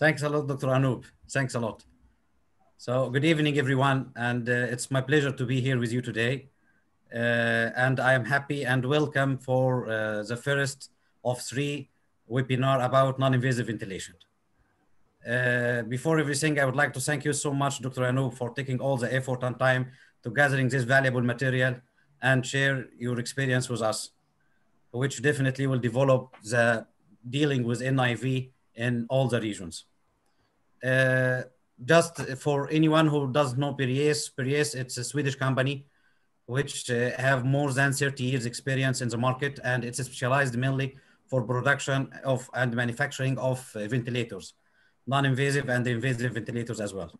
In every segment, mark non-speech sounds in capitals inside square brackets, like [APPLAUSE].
Thanks a lot, Dr. Anoop. Thanks a lot. So good evening, everyone. And uh, it's my pleasure to be here with you today. Uh, and I am happy and welcome for uh, the first of three webinar about non-invasive ventilation. Uh, before everything, I would like to thank you so much, Dr. Anoop, for taking all the effort and time to gathering this valuable material and share your experience with us, which definitely will develop the dealing with NIV in all the regions. Uh, just for anyone who does know Piries, Piries it's a Swedish company which uh, have more than 30 years experience in the market and it's specialized mainly for production of and manufacturing of uh, ventilators, non-invasive and invasive ventilators as well.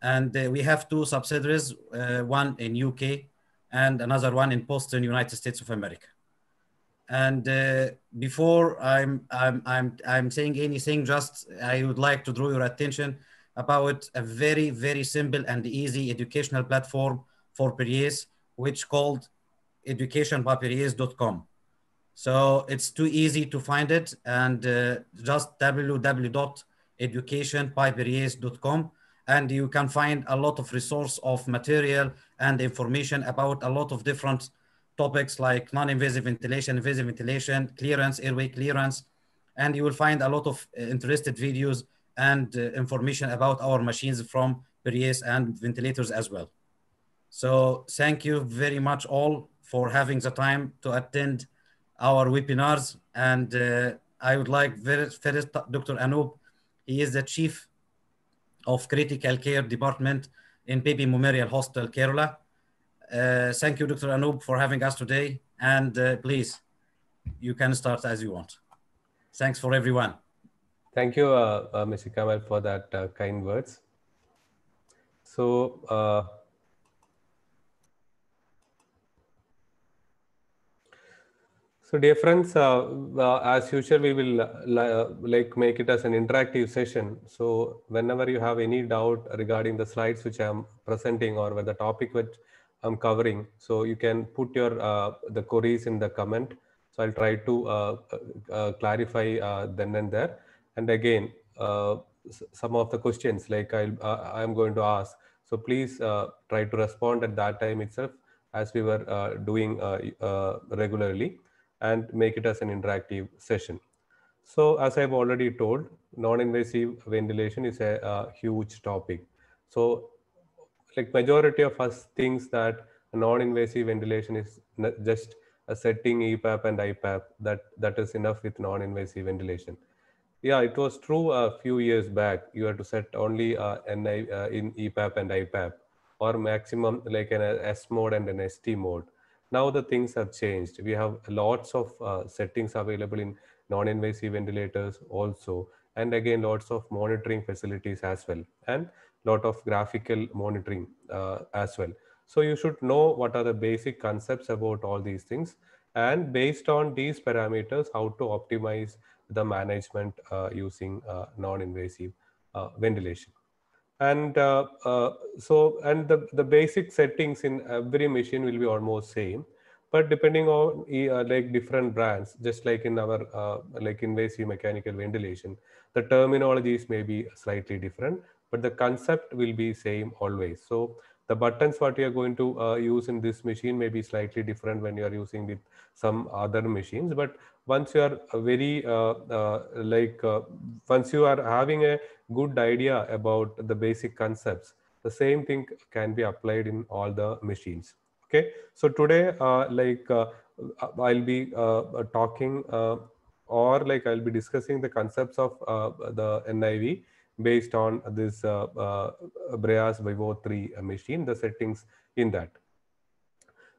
And uh, we have two subsidiaries, uh, one in UK and another one in Boston, United States of America. And uh, before I'm, I'm, I'm, I'm saying anything, just I would like to draw your attention about a very, very simple and easy educational platform for Piraeus, which called educationbypiraeus.com. So it's too easy to find it and uh, just www.educationbypiraeus.com and you can find a lot of resource of material and information about a lot of different topics like non-invasive ventilation, invasive ventilation, clearance, airway clearance, and you will find a lot of uh, interested videos and uh, information about our machines from Perriers and ventilators as well. So thank you very much all for having the time to attend our webinars. And uh, I would like very first Dr. Anoop, he is the chief of critical care department in Baby Memorial Hospital, Kerala. Uh, thank you, Dr. Anoop, for having us today. And uh, please, you can start as you want. Thanks for everyone. Thank you, uh, uh Mr. Kamal, for that uh, kind words. So, uh, so dear friends, uh, as usual, we will like make it as an interactive session. So whenever you have any doubt regarding the slides which I am presenting or the topic which I'm covering. So you can put your uh, the queries in the comment. So I'll try to uh, uh, clarify uh, then and there. And again, uh, some of the questions like i uh, I'm going to ask. So please try to respond at that time itself as we were doing regularly and make it as an interactive session. So as I've already told, non-invasive ventilation is a, a huge topic. So like majority of us thinks that non-invasive ventilation is just a setting EPAP and IPAP that that is enough with non-invasive ventilation. Yeah, it was true a few years back. You had to set only uh, NI, uh, in EPAP and IPAP or maximum like an S mode and an ST mode. Now the things have changed. We have lots of uh, settings available in non-invasive ventilators also. And again, lots of monitoring facilities as well. And lot of graphical monitoring uh, as well. So you should know what are the basic concepts about all these things. And based on these parameters, how to optimize the management uh, using uh, non-invasive uh, ventilation. And uh, uh, so, and the, the basic settings in every machine will be almost same, but depending on like different brands, just like in our like invasive mechanical ventilation, the terminologies may be slightly different but the concept will be same always. So the buttons what you are going to uh, use in this machine may be slightly different when you are using with some other machines but once you are uh, very uh, uh, like uh, once you are having a good idea about the basic concepts the same thing can be applied in all the machines okay so today uh, like i'll be talking or like i'll be discussing the concepts of the niv based on this uh, uh, Breas Vivo 3 machine, the settings in that.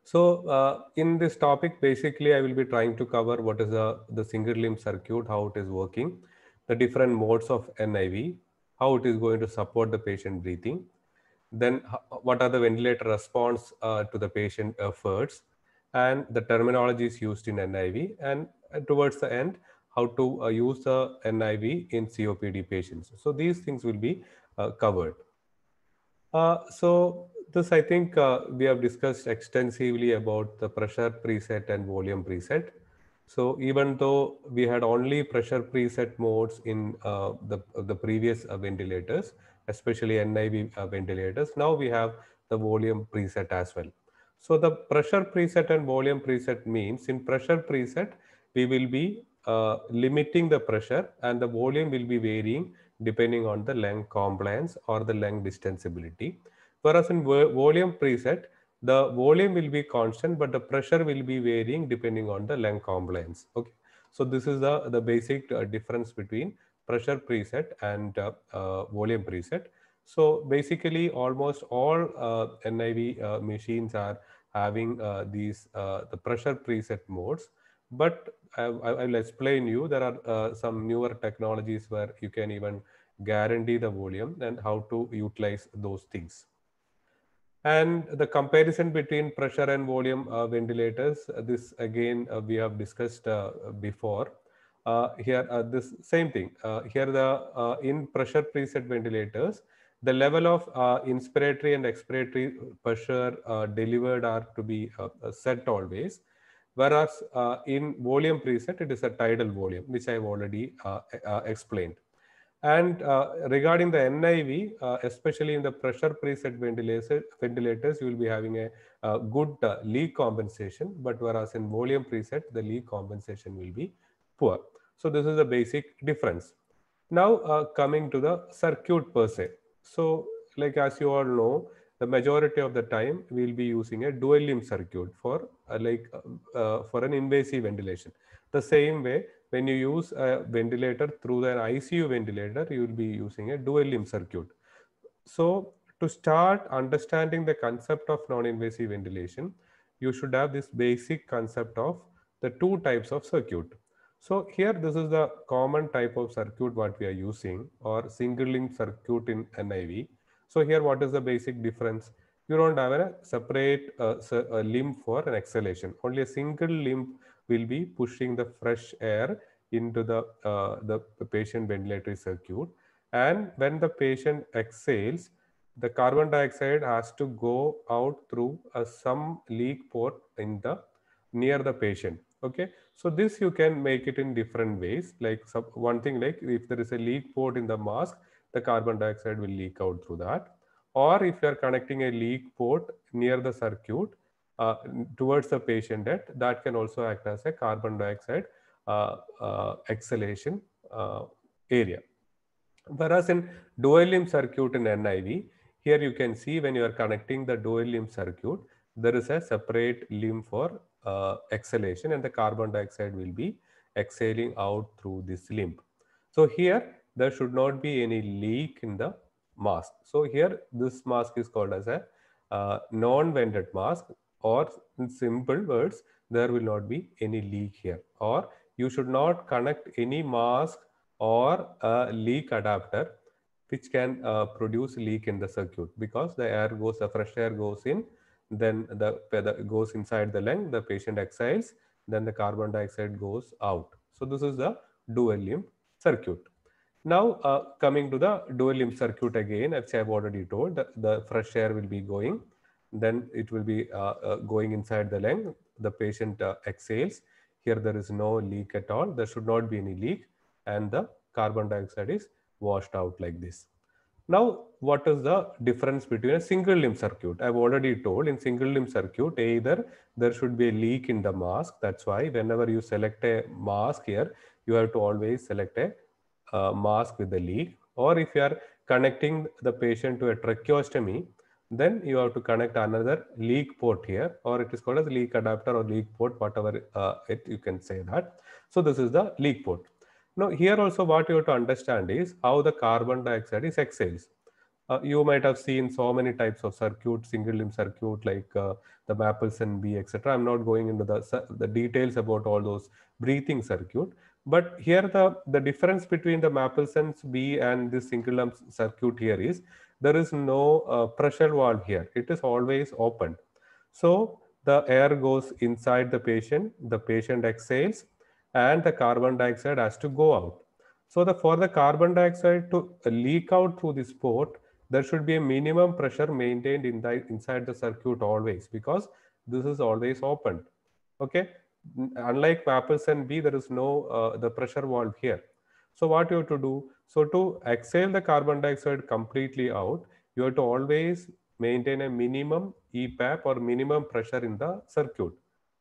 So uh, in this topic, basically, I will be trying to cover what is a, the single limb circuit, how it is working, the different modes of NIV, how it is going to support the patient breathing, then what are the ventilator response uh, to the patient efforts, and the terminologies used in NIV, and uh, towards the end, how to uh, use the NIV in COPD patients. So these things will be uh, covered. Uh, so this, I think uh, we have discussed extensively about the pressure preset and volume preset. So even though we had only pressure preset modes in uh, the, the previous ventilators, especially NIV ventilators, now we have the volume preset as well. So the pressure preset and volume preset means in pressure preset, we will be uh, limiting the pressure and the volume will be varying depending on the length compliance or the length distensibility. Whereas in vo volume preset, the volume will be constant, but the pressure will be varying depending on the length compliance. Okay. So this is the, the basic uh, difference between pressure preset and uh, uh, volume preset. So basically almost all uh, NIV uh, machines are having uh, these the pressure preset modes but I, I will explain you, there are uh, some newer technologies where you can even guarantee the volume and how to utilize those things. And the comparison between pressure and volume uh, ventilators, uh, this again, uh, we have discussed uh, before. here, this same thing. here, the in pressure preset ventilators, the level of uh, inspiratory and expiratory pressure uh, delivered are to be uh, set always whereas uh, in volume preset, it is a tidal volume, which I've already uh, uh, explained. And uh, regarding the NIV, uh, especially in the pressure preset ventilators, you will be having a, a good uh, leak compensation, but whereas in volume preset, the leak compensation will be poor. So this is the basic difference. Now coming to the circuit per se. So like as you all know, the majority of the time we'll be using a dual limb circuit for uh, like uh, uh for an invasive ventilation. The same way when you use a ventilator through an ICU ventilator, you will be using a dual limb circuit. So to start understanding the concept of non-invasive ventilation, you should have this basic concept of the two types of circuit. So here this is the common type of circuit what we are using or single limb circuit in NIV. So here, what is the basic difference? You don't have a separate uh, a limb for an exhalation. Only a single limb will be pushing the fresh air into the, uh, the patient ventilatory circuit. And when the patient exhales, the carbon dioxide has to go out through a, some leak port in the near the patient okay so this you can make it in different ways like sub, one thing like if there is a leak port in the mask the carbon dioxide will leak out through that. Or if you are connecting a leak port near the circuit uh, towards the patient bed, that can also act as a carbon dioxide uh, uh, exhalation uh, area. Whereas in dual limb circuit in NIV, here you can see when you are connecting the dual limb circuit, there is a separate limb for uh, exhalation and the carbon dioxide will be exhaling out through this limb. So here there should not be any leak in the mask. So here this mask is called as a uh, non-vented mask or in simple words, there will not be any leak here or you should not connect any mask or a leak adapter which can uh, produce leak in the circuit because the air goes, the fresh air goes in, then the, the goes inside the lung, the patient exhales, then the carbon dioxide goes out. So this is the dual limb circuit. Now, uh, coming to the dual limb circuit again, as I've already told, the, the fresh air will be going, then it will be uh, uh, going inside the lung. The patient uh, exhales. Here there is no leak at all. There should not be any leak and the carbon dioxide is washed out like this. Now, what is the difference between a single limb circuit? I've already told in single limb circuit, either there should be a leak in the mask. That's why whenever you select a mask here, you have to always select a mask with the lead. Or if you are connecting the patient to a tracheostomy, then you have to connect another leak port here, or it is called as leak adapter or leak port, whatever uh, it you can say that. So this is the leak port. Now here also what you have to understand is how the carbon dioxide is exhaled. Uh, you might have seen so many types of circuit, single limb circuit like uh, the Maples and B, etc. I'm not going into the, the details about all those breathing circuit, but here the, the difference between the Maplesense B and this single lump circuit here is there is no uh, pressure valve here. It is always open. So the air goes inside the patient, the patient exhales and the carbon dioxide has to go out. So the, for the carbon dioxide to leak out through this port, there should be a minimum pressure maintained in the, inside the circuit always because this is always open. Okay unlike Mapperson B, there is no uh, the pressure valve here. So what you have to do? So to exhale the carbon dioxide completely out, you have to always maintain a minimum EPAP or minimum pressure in the circuit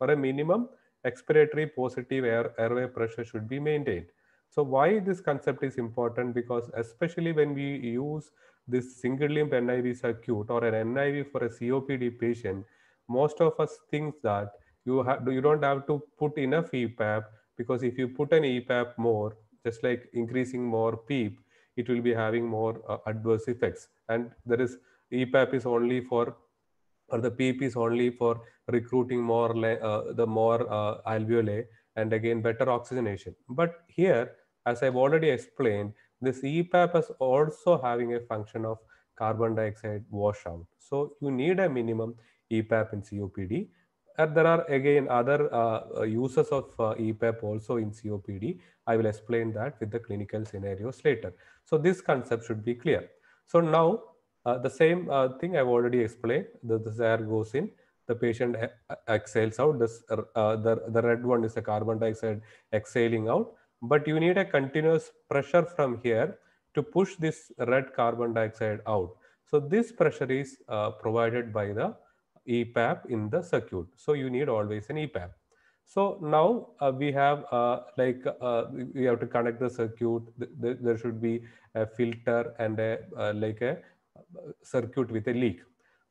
or a minimum expiratory positive air, airway pressure should be maintained. So why this concept is important? Because especially when we use this single limb NIV circuit or an NIV for a COPD patient, most of us think that you have you don't have to put enough EPAP because if you put an EPAP more, just like increasing more PEEP, it will be having more uh, adverse effects. And there is EPAP is only for or the PEEP is only for recruiting more uh, the more uh, alveoli and again better oxygenation. But here, as I've already explained, this EPAP is also having a function of carbon dioxide washout. So you need a minimum EPAP in COPD and there are again other uh, uh uses of uh, also in COPD. I will explain that with the clinical scenarios later. So this concept should be clear. So now uh, the same uh, thing I've already explained. The, the air goes in, the patient exhales out. This, uh, the, the red one is a carbon dioxide exhaling out. But you need a continuous pressure from here to push this red carbon dioxide out. So this pressure is provided by the EPAP in the circuit. So you need always an EPAP. So now uh, we have uh, like uh, we have to connect the circuit. Th there should be a filter and a uh, like a uh, circuit with a leak.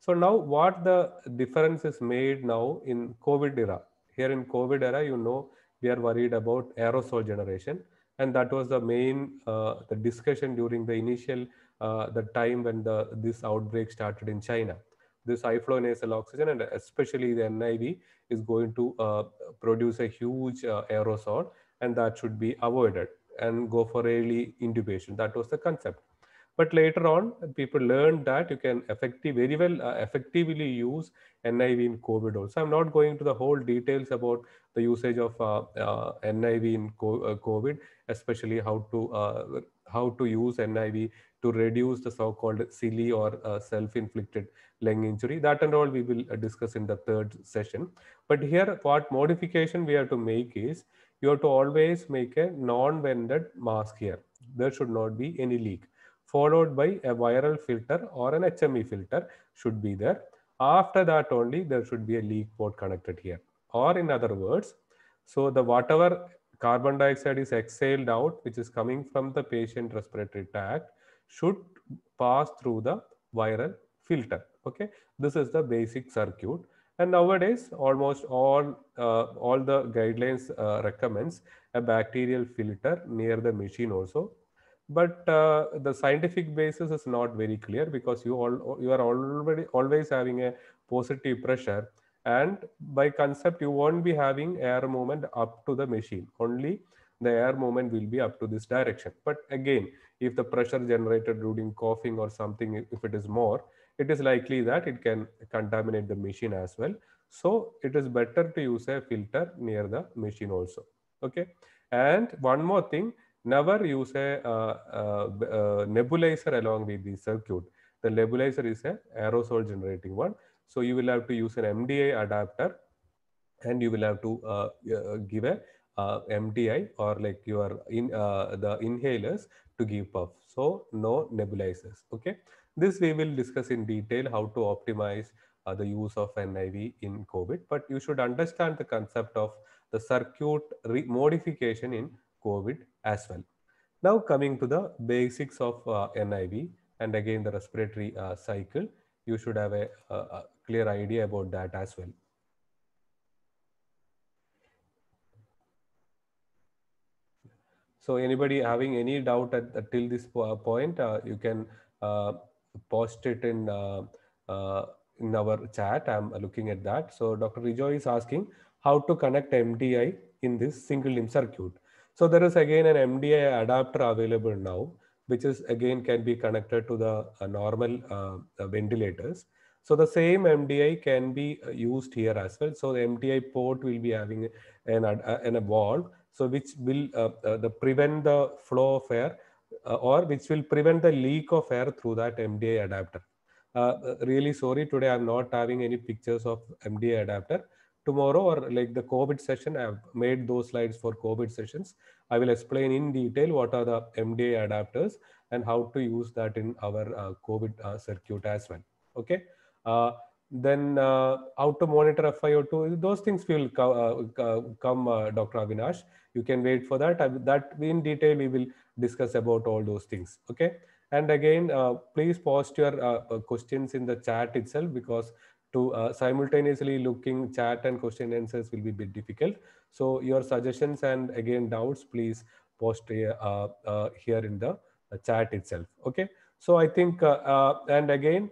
So now what the difference is made now in COVID era. Here in COVID era, you know, we are worried about aerosol generation. And that was the main uh, the discussion during the initial the time when the, this outbreak started in China this high flow nasal oxygen and especially the NIV is going to uh, produce a huge uh, aerosol and that should be avoided and go for early intubation. That was the concept. But later on, people learned that you can effective, very well uh, effectively use NIV in COVID also. I'm not going to the whole details about the usage of uh, uh, NIV in uh, COVID, especially how to how to use NIV to reduce the so-called silly or uh, self-inflicted lung injury. That and all we will uh, discuss in the third session. But here what modification we have to make is you have to always make a non vended mask here. There should not be any leak followed by a viral filter or an HME filter should be there. After that only there should be a leak port connected here or in other words. So the whatever carbon dioxide is exhaled out, which is coming from the patient respiratory tract, should pass through the viral filter. Okay, this is the basic circuit. And nowadays, almost all uh, all the guidelines uh, recommends a bacterial filter near the machine also. But uh, the scientific basis is not very clear because you all you are already always having a positive pressure, and by concept you won't be having air movement up to the machine. Only the air movement will be up to this direction. But again, if the pressure generated during coughing or something, if it is more, it is likely that it can contaminate the machine as well. So it is better to use a filter near the machine also. Okay. And one more thing, never use a uh, uh, uh, nebulizer along with the circuit. The nebulizer is a aerosol generating one. So you will have to use an MDA adapter and you will have to give a uh, MDI or like your in uh, the inhalers to give puff. So no nebulizers. Okay, this we will discuss in detail how to optimize uh, the use of NIV in COVID. But you should understand the concept of the circuit modification in COVID as well. Now coming to the basics of uh, NIV and again the respiratory uh, cycle, you should have a, a, a clear idea about that as well. So anybody having any doubt at, at till this point, uh, you can uh, post it in uh, in our chat. I'm looking at that. So Dr. Rejoy is asking how to connect MDI in this single limb circuit. So there is again an MDI adapter available now, which is again can be connected to the uh, normal uh, ventilators. So the same MDI can be used here as well. So the MDI port will be having an, an a valve so which will uh, uh, the prevent the flow of air uh, or which will prevent the leak of air through that MDA adapter. really sorry, today I'm not having any pictures of MDA adapter tomorrow or like the COVID session, I've made those slides for COVID sessions. I will explain in detail what are the MDA adapters and how to use that in our uh, COVID uh, circuit as well. Okay. Uh, then how to monitor FiO2, those things will co come, Dr. Avinash you can wait for that. That in detail, we will discuss about all those things. Okay. And again, uh, please post your uh, uh questions in the chat itself because to uh, simultaneously looking chat and question answers will be a bit difficult. So your suggestions and again doubts, please post here, uh, uh, here in the chat itself. Okay. So I think, and again,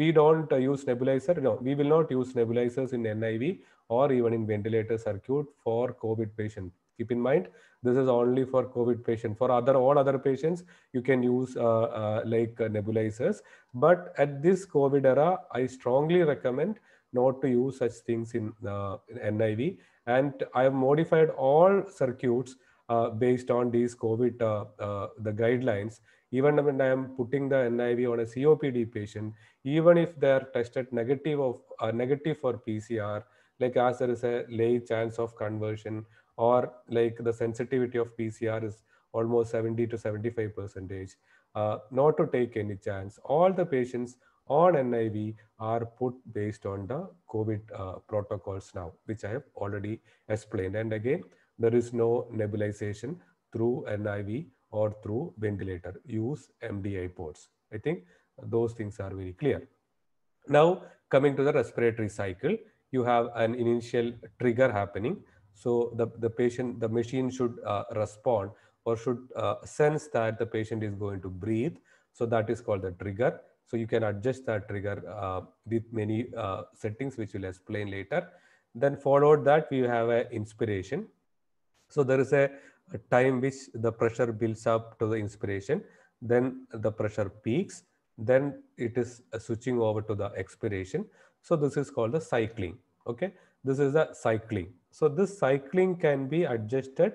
we don't use nebulizer. No, we will not use nebulizers in NIV or even in ventilator circuit for COVID patient. Keep in mind, this is only for COVID patient. For other all other patients, you can use uh, uh, like uh, nebulizers. But at this COVID era, I strongly recommend not to use such things in, uh, in NIV. And I have modified all circuits uh, based on these COVID uh, the guidelines. Even when I am putting the NIV on a COPD patient, even if they are tested negative of negative for PCR, like as there is a lay chance of conversion or like the sensitivity of PCR is almost 70 to 75 percentage, uh, not to take any chance. All the patients on NIV are put based on the COVID uh, protocols now, which I have already explained. And again, there is no nebulization through NIV or through ventilator. Use MDI ports. I think those things are very clear. Now, coming to the respiratory cycle, you have an initial trigger happening. So the, the patient, the machine should uh, respond or should uh, sense that the patient is going to breathe. So that is called the trigger. So you can adjust that trigger uh, with many uh, settings, which we'll explain later. Then followed that we have an inspiration. So there is a, a time which the pressure builds up to the inspiration. Then the pressure peaks. Then it is uh, switching over to the expiration. So this is called the cycling. Okay, this is the cycling. So this cycling can be adjusted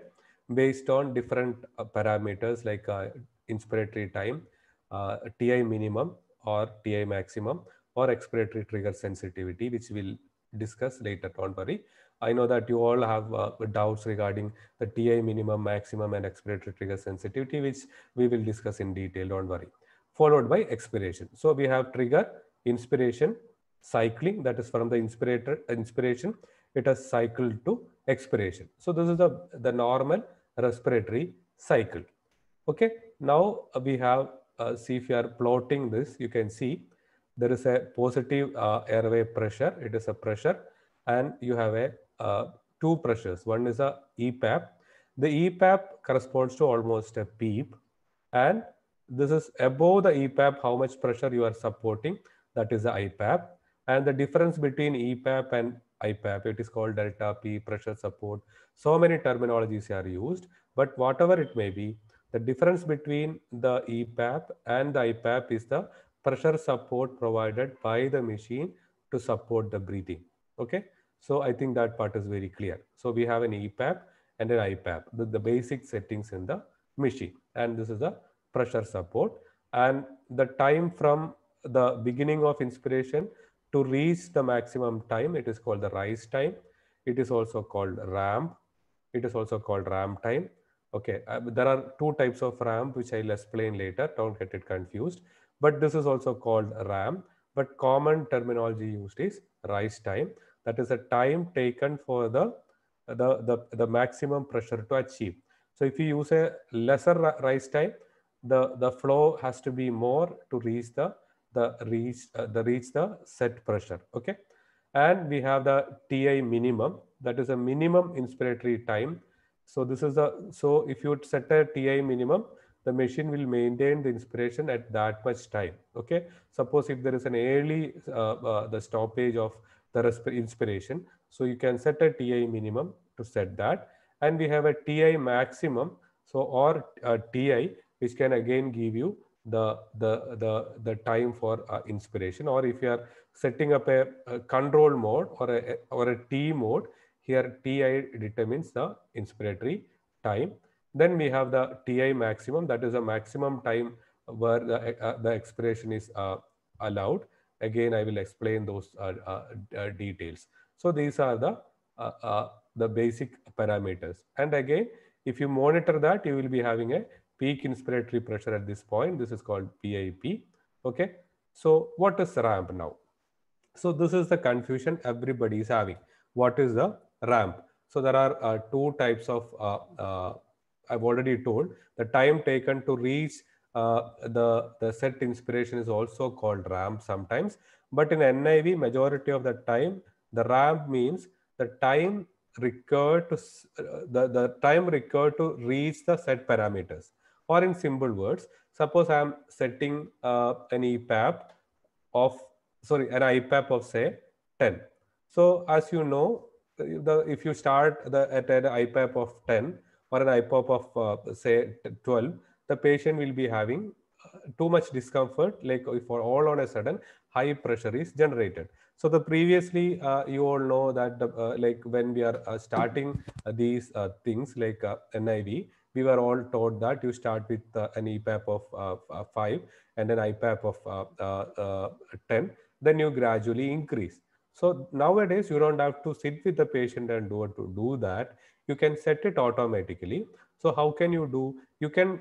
based on different uh, parameters like uh, inspiratory time, uh, TI minimum or TI maximum or expiratory trigger sensitivity, which we'll discuss later. Don't worry. I know that you all have uh, doubts regarding the TI minimum, maximum, and expiratory trigger sensitivity, which we will discuss in detail, don't worry. Followed by expiration. So we have trigger, inspiration, cycling that is from the inspirator inspiration it has cycled to expiration so this is the the normal respiratory cycle okay now uh, we have uh, see if you are plotting this you can see there is a positive uh, airway pressure it is a pressure and you have a uh, two pressures one is a epap the epap corresponds to almost a PEEP and this is above the epap how much pressure you are supporting that is the ipap and the difference between EPAP and IPAP, it is called delta P, pressure support. So many terminologies are used, but whatever it may be, the difference between the EPAP and the IPAP is the pressure support provided by the machine to support the breathing. Okay, so I think that part is very clear. So we have an EPAP and an IPAP, the, the basic settings in the machine. And this is the pressure support. And the time from the beginning of inspiration to reach the maximum time it is called the rise time it is also called ramp it is also called ramp time okay uh, there are two types of ramp which i'll explain later don't get it confused but this is also called ramp but common terminology used is rise time that is the time taken for the the the, the maximum pressure to achieve so if you use a lesser rise time the the flow has to be more to reach the the reach uh, the reach the set pressure okay and we have the ti minimum that is a minimum inspiratory time so this is the so if you set a ti minimum the machine will maintain the inspiration at that much time okay suppose if there is an early uh, uh, the stoppage of the inspiration so you can set a ti minimum to set that and we have a ti maximum so or uh, ti which can again give you the the the the time for uh, inspiration or if you are setting up a, a, control mode or a or a t mode here ti determines the inspiratory time then we have the ti maximum that is a maximum time where the, uh, the expiration is uh, allowed again i will explain those uh, uh, uh, details so these are the the basic parameters and again if you monitor that you will be having a peak inspiratory pressure at this point. This is called PIP. Okay. So what is ramp now? So this is the confusion everybody is having. What is the ramp? So there are uh, two types of, uh, uh, I've already told, the time taken to reach uh, the, the set inspiration is also called ramp sometimes. But in NIV, majority of the time, the ramp means the time required to, uh, the, the time required to reach the set parameters or in simple words, suppose I'm setting uh, an EPAP of, sorry, an IPAP of say 10. So as you know, the, if you start the, at an IPAP of 10 or an IPAP of uh, say 12, the patient will be having uh, too much discomfort, like for all on a sudden, high pressure is generated. So the previously, uh, you all know that the, uh, like when we are uh, starting uh, these uh, things like NIV, we were all taught that you start with uh, an EPAP of uh, uh, 5 and an IPAP of uh, uh, 10, then you gradually increase. So nowadays, you don't have to sit with the patient and do, to do that. You can set it automatically. So how can you do? You can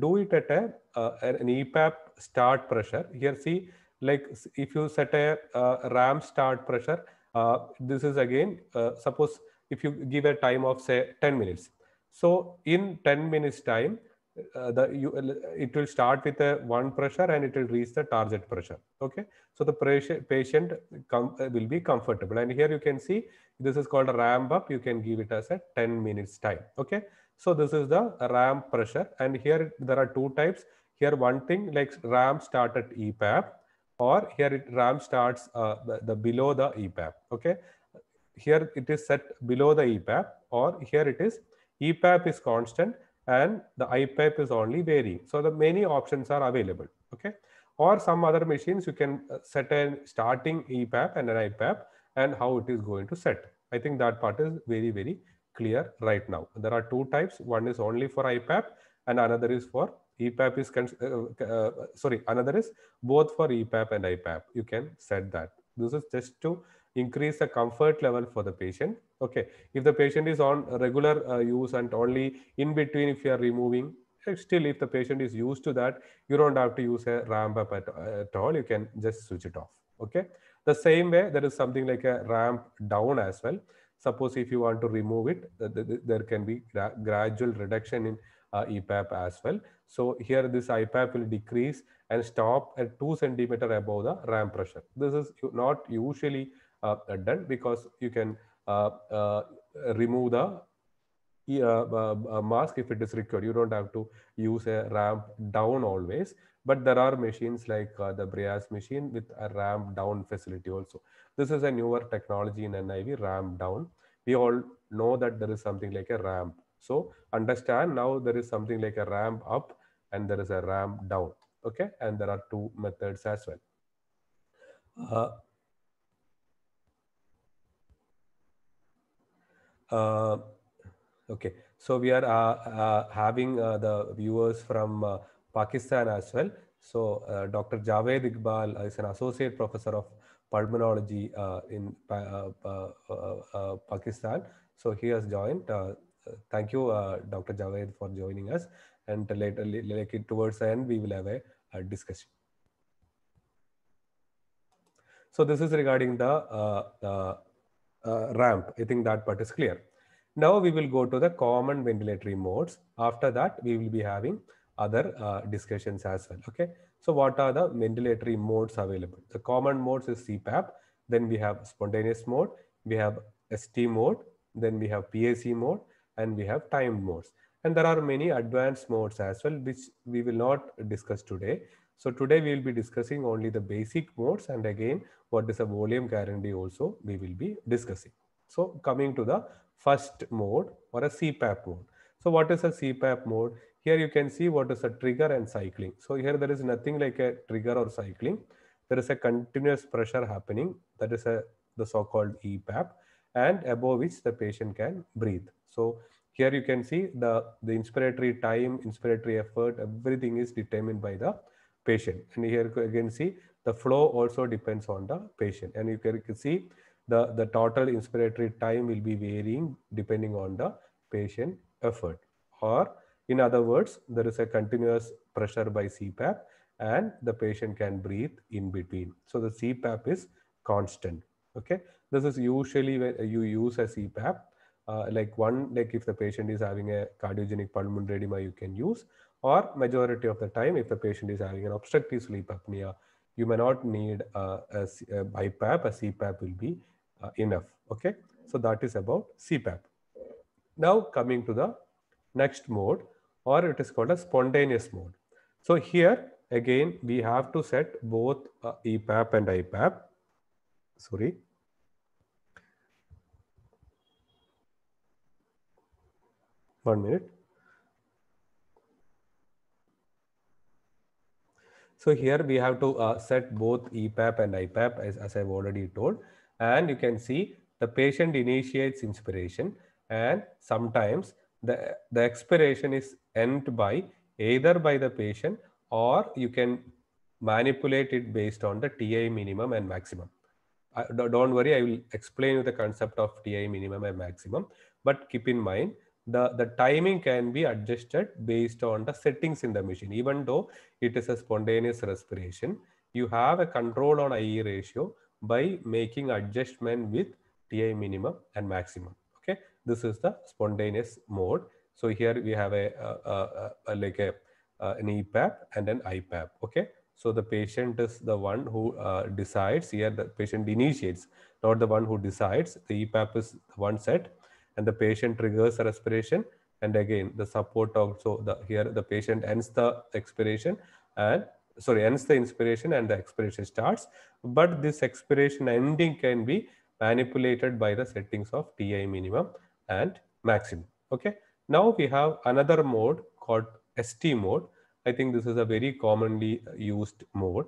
do it at a, an EPAP start pressure. Here, see, like if you set a RAM start pressure, this is again, suppose if you give a time of say 10 minutes, so in 10 minutes time, uh, the you, uh, it will start with a one pressure and it will reach the target pressure. Okay. So the pressure, patient com, uh, will be comfortable. And here you can see this is called a ramp up. You can give it as a 10 minutes time. Okay. So this is the ramp pressure. And here there are two types. Here one thing like ramp start at EPAP or here it ramp starts uh, the, the below the EPAP. Okay. Here it is set below the EPAP or here it is EPAP is constant and the IPAP is only varying. So the many options are available. Okay. Or some other machines, you can uh, set a starting EPAP and an IPAP and how it is going to set. I think that part is very, very clear right now. There are two types. One is only for IPAP and another is for EPAP is, uh, uh, sorry, another is both for EPAP and IPAP. You can set that. This is just to increase the comfort level for the patient okay if the patient is on regular uh, use and only in between if you are removing eh, still if the patient is used to that you don't have to use a ramp up at, at all you can just switch it off okay the same way there is something like a ramp down as well suppose if you want to remove it there can be gra gradual reduction in uh, EPAP as well. So here this IPAP will decrease and stop at 2 centimeter above the ramp pressure. This is not usually uh, uh, done because you can uh, remove the mask if it is required. You don't have to use a ramp down always but there are machines like uh, the Breas machine with a ramp down facility also. This is a newer technology in NIV, ramp down. We all know that there is something like a ramp. So understand now there is something like a ramp up and there is a ramp down. Okay, and there are two methods as well. Uh, Uh, okay, so we are uh, uh having uh, the viewers from Pakistan as well. So Dr. Javed Iqbal is an associate professor of pulmonology in Pakistan. So he has joined. thank you, Dr. Javed, for joining us. And later, towards the end, we will have a, a discussion. So this is regarding the uh, the uh, ramp. I think that part is clear. Now we will go to the common ventilatory modes. After that, we will be having other uh, discussions as well. Okay. So what are the ventilatory modes available? The common modes is CPAP. Then we have spontaneous mode. We have ST mode. Then we have PAC mode and we have timed modes. And there are many advanced modes as well, which we will not discuss today. So today we will be discussing only the basic modes and again what is a volume guarantee also we will be discussing. So coming to the first mode or a CPAP mode. So what is a CPAP mode? Here you can see what is a trigger and cycling. So here there is nothing like a trigger or cycling. There is a continuous pressure happening that is a, the so-called EPAP and above which the patient can breathe. So here you can see the, the inspiratory time, inspiratory effort, everything is determined by the patient. And here you can see the flow also depends on the patient. And you can see the, the total inspiratory time will be varying depending on the patient effort. Or in other words, there is a continuous pressure by CPAP and the patient can breathe in between. So the CPAP is constant. Okay. This is usually when you use a CPAP. Uh, like one, like if the patient is having a cardiogenic pulmonary edema, you can use or majority of the time if the patient is having an obstructive sleep apnea you may not need a, a BiPAP, a CPAP will be uh, enough. Okay, so that is about CPAP. Now coming to the next mode or it is called a spontaneous mode. So here again, we have to set both uh, EPAP and IPAP. Sorry. One minute. So here we have to uh, set both EPAP and IPAP as, as I've already told. And you can see the patient initiates inspiration and sometimes the, the expiration is end by either by the patient or you can manipulate it based on the TI minimum and maximum. I, uh, don't worry, I will explain the concept of TI minimum and maximum, but keep in mind the, the timing can be adjusted based on the settings in the machine. Even though it is a spontaneous respiration, you have a control on IE ratio by making adjustment with TI minimum and maximum. Okay, this is the spontaneous mode. So here we have a, a, a, a like a, an EPAP and an IPAP. Okay, so the patient is the one who uh, decides. Here the patient initiates, not the one who decides. The EPAP is one set and the patient triggers respiration and again the support also the here the patient ends the expiration and sorry ends the inspiration and the expiration starts but this expiration ending can be manipulated by the settings of ti minimum and maximum okay now we have another mode called st mode i think this is a very commonly used mode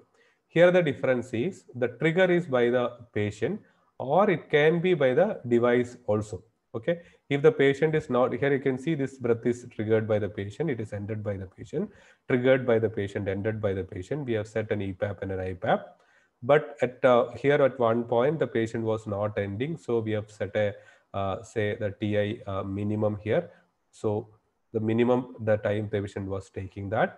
here the difference is the trigger is by the patient or it can be by the device also okay if the patient is not here you can see this breath is triggered by the patient it is ended by the patient triggered by the patient ended by the patient we have set an epap and an ipap but at uh, here at one point the patient was not ending so we have set a uh, say the ti uh, minimum here so the minimum the time the patient was taking that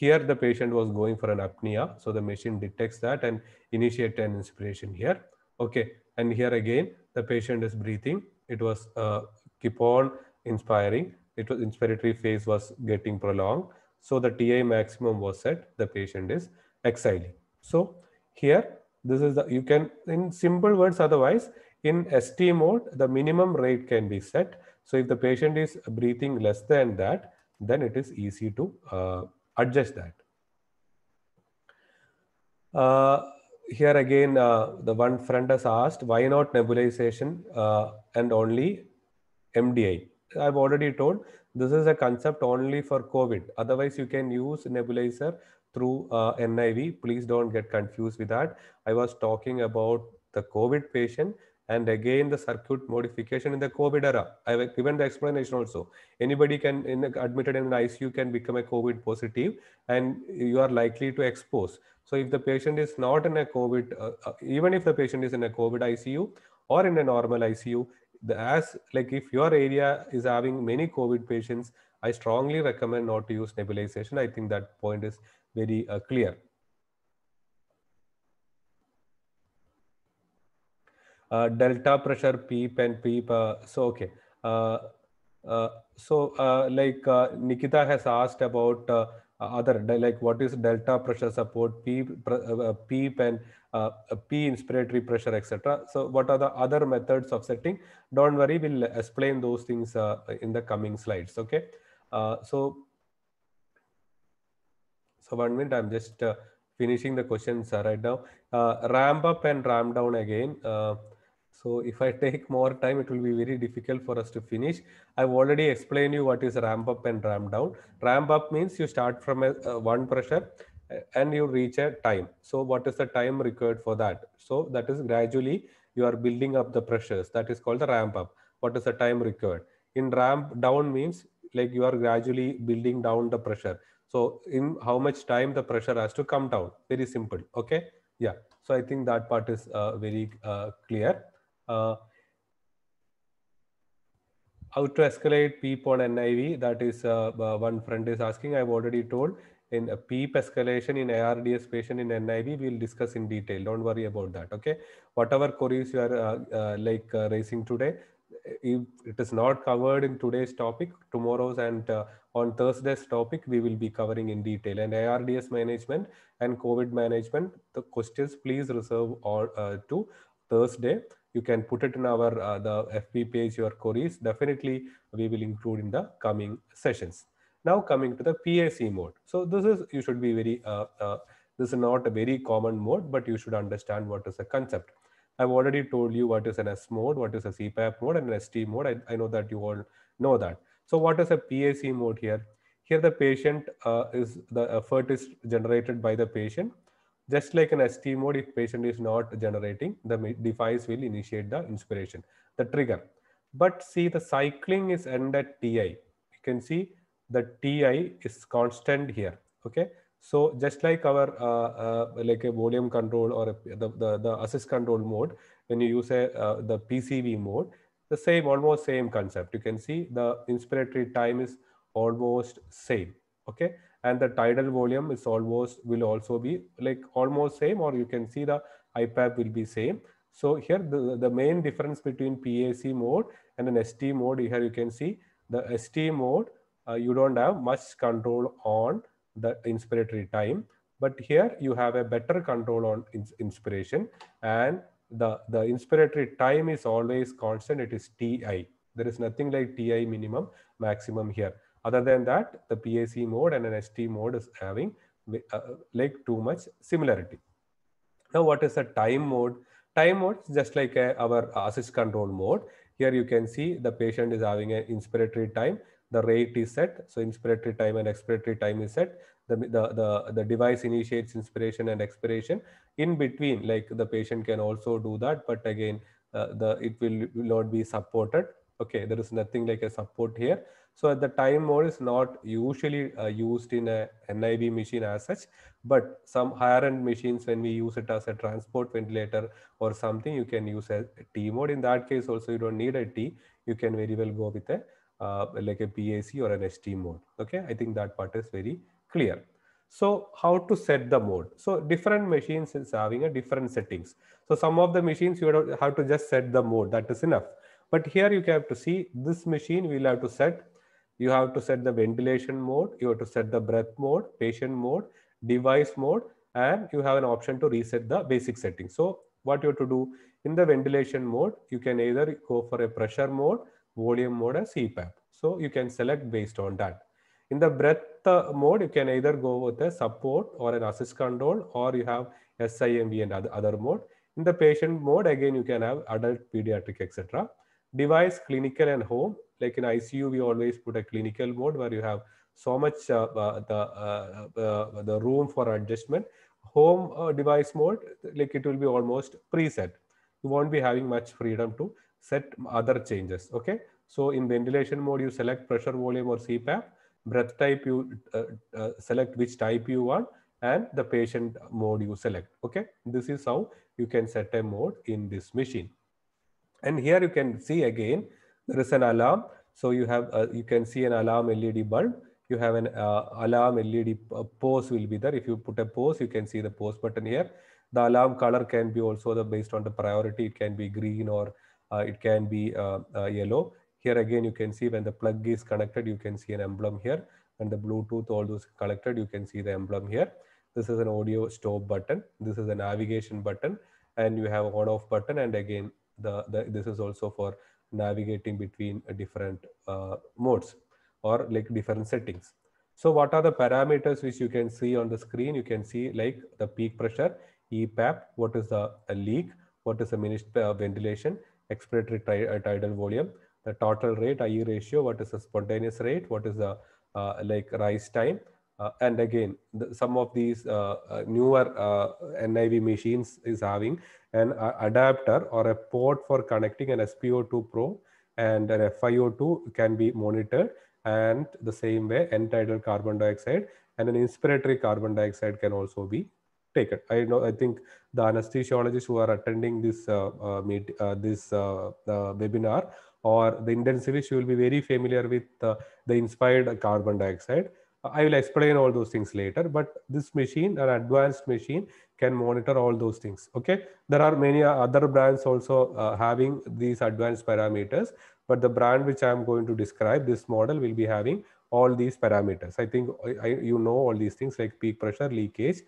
here the patient was going for an apnea so the machine detects that and initiate an inspiration here okay and here again the patient is breathing it was uh, keep on inspiring. It was inspiratory phase was getting prolonged. So the TA maximum was set. The patient is exiling. So here, this is the, you can, in simple words, otherwise in ST mode, the minimum rate can be set. So if the patient is breathing less than that, then it is easy to uh, adjust that. Uh, here again, uh, the one friend has asked, why not nebulization uh, and only MDI? I've already told this is a concept only for COVID. Otherwise, you can use nebulizer through uh, NIV. Please don't get confused with that. I was talking about the COVID patient and again the circuit modification in the COVID era. I have given the explanation also. Anybody can in admitted in an ICU can become a COVID positive, and you are likely to expose. So if the patient is not in a COVID, uh, uh even if the patient is in a COVID ICU or in a normal ICU, the as like if your area is having many COVID patients, I strongly recommend not to use nebulization. I think that point is very uh, clear. Uh, delta pressure PEEP and PEEP. Uh, so, okay. Uh, uh, so, like Nikita has asked about other, like what is delta pressure support, PEEP, PEEP and P inspiratory pressure, etc. So, what are the other methods of setting? Don't worry, we'll explain those things in the coming slides. Okay. so, so one minute, I'm just finishing the questions right now. Uh, ramp up and ramp down again. Uh, so if I [LAUGHS] take more time, it will be very difficult for us to finish. I've already explained you what is ramp up and ramp down. Ramp up means you start from a, a one pressure eh, and you reach a time. So what is the time required for that? So that is gradually you are building up the pressures. That is called the ramp up. What is the time required? In ramp down means like you are gradually building down the pressure. So in how much time the pressure has to come down. Very simple. Okay. Yeah. So I think that part is uh, very uh, clear uh, how to escalate PEEP on NIV. That is uh, one friend is asking. I've already told in a PEEP escalation in ARDS patient in NIV, we'll discuss in detail. Don't worry about that. Okay. Whatever queries you are uh, uh, like uh, raising today, if it is not covered in today's topic, tomorrow's and uh, on Thursday's topic, we will be covering in detail. And ARDS management and COVID management, the questions please reserve or uh, to Thursday you can put it in our uh, the FB page, your queries. Definitely, we will include in the coming sessions. Now coming to the PAC mode. So this is, you should be very, uh, uh, this is not a very common mode, but you should understand what is the concept. I've already told you what is an S mode, what is a CPAP mode and an ST mode. I, I know that you all know that. So what is a PAC mode here? Here the patient uh, is, the effort is generated by the patient just like an ST mode, if patient is not generating, the device will initiate the inspiration, the trigger. But see the cycling is end at TI. You can see the TI is constant here. Okay. So just like our uh, uh, like a volume control or a, the, the, the assist control mode, when you use a, uh, the PCB mode, the same almost same concept. You can see the inspiratory time is almost same. Okay and the tidal volume is almost will also be like almost same or you can see the IPAP will be same. So here the, the main difference between PAC mode and an ST mode here you can see the ST mode uh, you don't have much control on the inspiratory time but here you have a better control on ins inspiration and the, the inspiratory time is always constant it is TI there is nothing like TI minimum maximum here other than that, the PAC mode and an ST mode is having uh, like too much similarity. Now, what is a time mode? Time mode is just like a, uh, our assist control mode. Here you can see the patient is having an inspiratory time. The rate is set. So inspiratory time and expiratory time is set. The, the, the, the device initiates inspiration and expiration. In between, like the patient can also do that, but again, uh, the it will, will not be supported okay there is nothing like a support here so at the time mode is not usually uh, used in a nib machine as such but some higher end machines when we use it as a transport ventilator or something you can use a t mode in that case also you don't need a t you can very well go with a uh, like a pac or an ht mode okay i think that part is very clear so how to set the mode? So different machines is having a different settings. So some of the machines you have to just set the mode. That is enough. But here you have to see this machine will have to set. You have to set the ventilation mode. You have to set the breath mode, patient mode, device mode, and you have an option to reset the basic settings. So what you have to do in the ventilation mode, you can either go for a pressure mode, volume mode, or CPAP. So you can select based on that. In the breath uh, mode, you can either go with a support or an assist control, or you have SIMV and other, other mode. In the patient mode, again, you can have adult, pediatric, etc device clinical and home like in icu we always put a clinical mode where you have so much uh, uh, the uh, uh, uh the room for adjustment home uh, device mode like it will be almost preset you won't be having much freedom to set other changes okay so in ventilation mode you select pressure volume or cpap breath type you select which type you want and the patient mode you select okay this is how you can set a mode in this machine and here you can see again, there is an alarm. So you have, uh, you can see an alarm LED bulb. You have an uh, alarm LED uh, pose will be there. If you put a pose, you can see the pose button here. The alarm color can be also the based on the priority. It can be green or uh, it can be uh, uh, yellow. Here again, you can see when the plug is connected, you can see an emblem here. and the Bluetooth, all those connected, you can see the emblem here. This is an audio stop button. This is a navigation button and you have on off button and again the, the this is also for navigating between uh, different uh, modes or like different settings. So what are the parameters which you can see on the screen? You can see like the peak pressure, EPAP, what is the uh, leak, what is the minute uh, ventilation, expiratory uh, tidal volume, the total rate, IE ratio, what is the spontaneous rate, what is the uh, like rise time, uh, and again, the, some of these uh, uh, newer NIV machines is having an adapter or a port for connecting an SPO2 probe and an FiO2 can be monitored and the same way entidal carbon dioxide and an inspiratory carbon dioxide can also be taken. I know. I think the anesthesiologists who are attending this uh, uh, meet uh, this webinar or the intensivist, you will be very familiar with the inspired carbon dioxide. I will explain all those things later, but this machine, an advanced machine, can monitor all those things. Okay, there are many other brands also uh, having these advanced parameters, but the brand which I am going to describe, this model will be having all these parameters. I think I, you know all these things like peak pressure, leakage,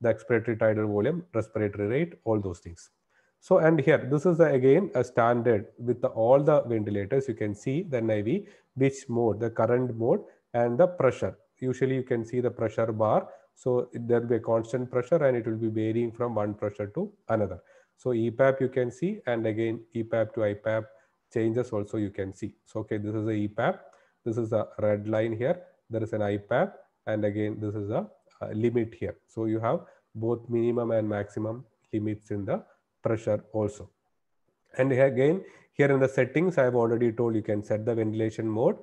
the expiratory tidal volume, respiratory rate, all those things. So, and here, this is again a standard with the, all the ventilators. You can see the NIV, which mode, the current mode and the pressure usually you can see the pressure bar. So there'll be a constant pressure and it will be varying from one pressure to another. So EPAP you can see, and again EPAP to IPAP changes also you can see. So, okay, this is a EPAP. This is a red line here. There is an IPAP. And again, this is a, a limit here. So you have both minimum and maximum limits in the pressure also. And again, here in the settings, I've already told you can set the ventilation mode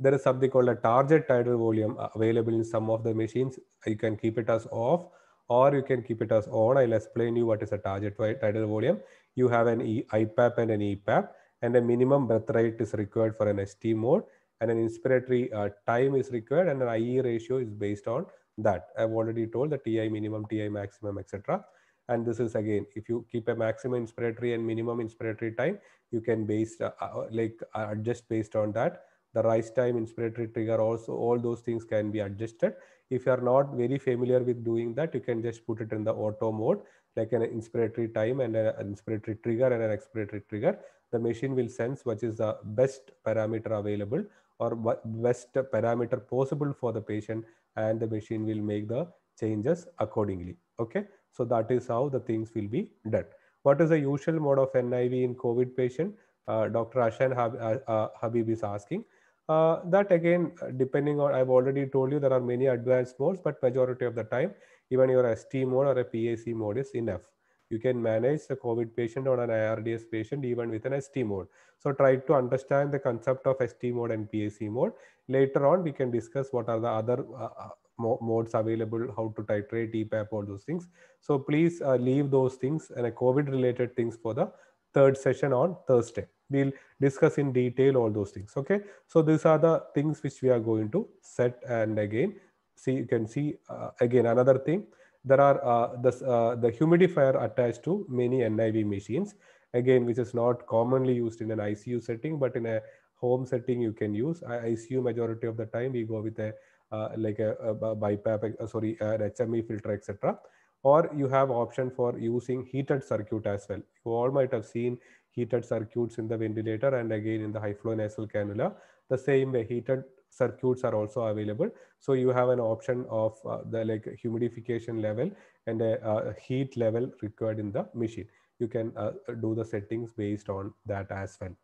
there is something called a target tidal volume available in some of the machines. You can keep it as off or you can keep it as on. I'll explain you what is a target tidal volume. You have an IPAP and an EPAP and a minimum breath rate is required for an ST mode and an inspiratory uh, time is required and an IE ratio is based on that. I've already told the TI minimum, TI maximum, etc. And this is again, if you keep a maximum inspiratory and minimum inspiratory time, you can base uh, uh like uh, adjust based on that the rise time, inspiratory trigger also, all those things can be adjusted. If you are not very familiar with doing that, you can just put it in the auto mode, like an inspiratory time and an inspiratory trigger and an expiratory trigger. The machine will sense which is the best parameter available or best parameter possible for the patient and the machine will make the changes accordingly. Okay, so that is how the things will be done. What is the usual mode of NIV in COVID patient? Uh, Dr. Ashan Hab uh, uh, Habib is asking. Uh, that again, uh, depending on, I've already told you there are many advanced modes, but majority of the time, even your ST mode or a PAC mode is enough. You can manage a COVID patient or an IRDS patient even with an ST mode. So try to understand the concept of ST mode and PAC mode. Later on, we can discuss what are the other uh, uh modes available, how to titrate, EPAP, all those things. So please uh, leave those things and a COVID related things for the third session on Thursday we'll discuss in detail all those things okay so these are the things which we are going to set and again see you can see uh, again another thing there are uh, this, uh, the humidifier attached to many niv machines again which is not commonly used in an icu setting but in a home setting you can use I, icu majority of the time we go with a uh, like a, a, pap uh, sorry, an HME filter, etc or you have option for using heated circuit as well. You all might have seen heated circuits in the ventilator and again in the high flow nasal cannula. The same way heated circuits are also available. So you have an option of uh, the like humidification level and a, uh, a, heat level required in the machine. You can uh, do the settings based on that as well.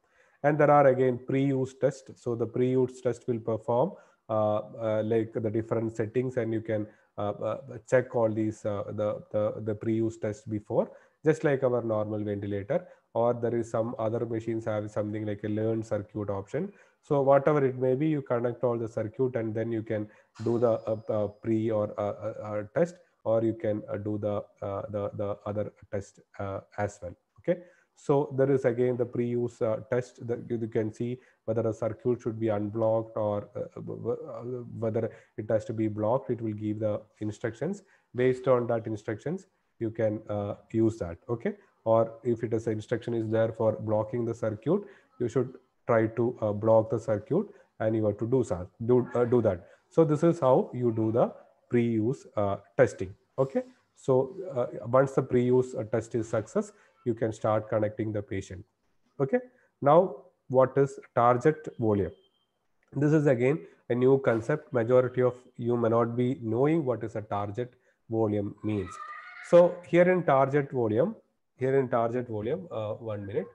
And there are again pre-use test. So the pre-use test will perform uh, uh, like the different settings and you can uh, check all these the, the, the pre-use test before just like our normal ventilator or there is some other machines have something like a learn circuit option so whatever it may be you connect all the circuit and then you can do the uh, uh, pre or uh, uh, uh test or you can uh, do the, the the other test as well okay so there is again the pre-use test that you can see whether a circuit should be unblocked or whether it has to be blocked. It will give the instructions. Based on that instructions, you can use that. Okay or if it is instruction is there for blocking the circuit, you should try to uh, block the circuit and you have to do, so, do, uh, do that. So this is how you do the pre-use uh, testing. Okay. So uh, once the pre-use uh, test is success, you can start connecting the patient. Okay. Now, what is target volume? This is again a new concept. Majority of you may not be knowing what is a target volume means. So here in target volume, here in target volume, uh, one minute.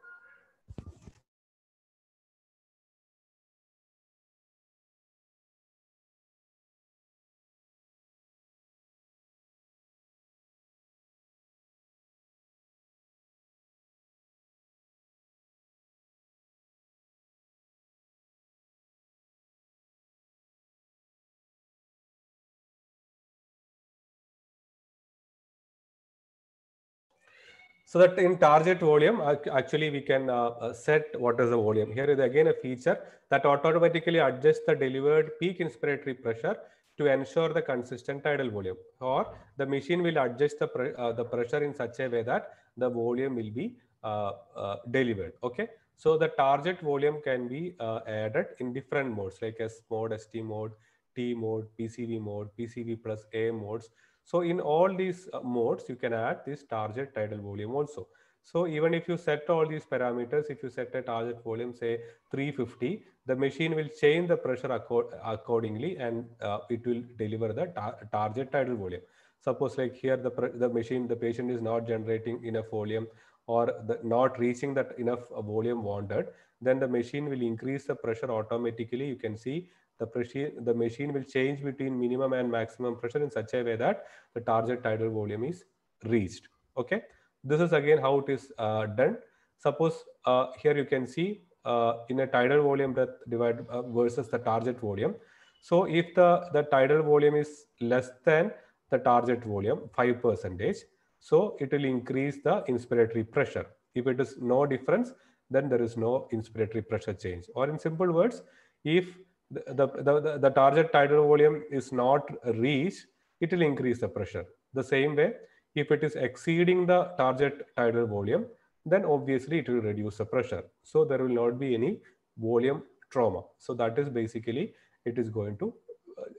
So that in target volume, actually we can uh, uh, set what is the volume. Here is again a feature that automatically adjusts the delivered peak inspiratory pressure to ensure the consistent tidal volume or the machine will adjust the, uh, the pressure in such a way that the volume will be uh, uh delivered. Okay. So the target volume can be uh, added in different modes like S mode, ST mode, T mode, PCV mode, PCV plus A modes. So in all these uh, modes, you can add this target tidal volume also. So even if you set all these parameters, if you set a target volume, say 350, the machine will change the pressure accord accordingly and uh, it will deliver the tar target tidal volume. Suppose like here, the, the machine, the patient is not generating enough volume or the, not reaching that enough uh, volume wanted, then the machine will increase the pressure automatically. You can see the pressure, the machine will change between minimum and maximum pressure in such a way that the target tidal volume is reached. Okay. This is again how it is uh, done. Suppose uh, here you can see uh, in a tidal volume that divided uh, versus the target volume. So if the, the tidal volume is less than the target volume, 5 percentage, so it will increase the inspiratory pressure. If it is no difference, then there is no inspiratory pressure change. Or in simple words, if the, the, the, the target tidal volume is not reached, it will increase the pressure. The same way, if it is exceeding the target tidal volume, then obviously it will reduce the pressure. So there will not be any volume trauma. So that is basically it is going to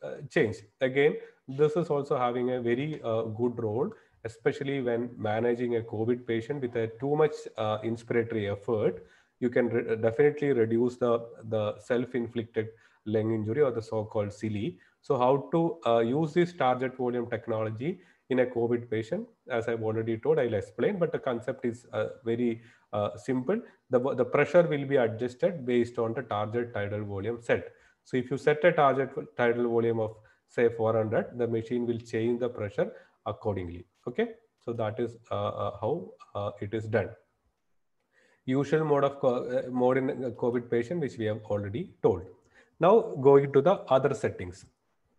uh, uh change. Again, this is also having a very uh, good role, especially when managing a COVID patient with a too much uh, inspiratory effort. You can re definitely reduce the, the self-inflicted lung injury or the so-called CILI. So how to uh, use this target volume technology in a COVID patient, as I've already told, I'll explain, but the concept is uh, very uh, simple. The, the pressure will be adjusted based on the target tidal volume set. So if you set a target tidal volume of say 400, the machine will change the pressure accordingly. Okay, so that is uh, uh, how uh, it is done usual mode of mode in COVID patient, which we have already told. Now going to the other settings.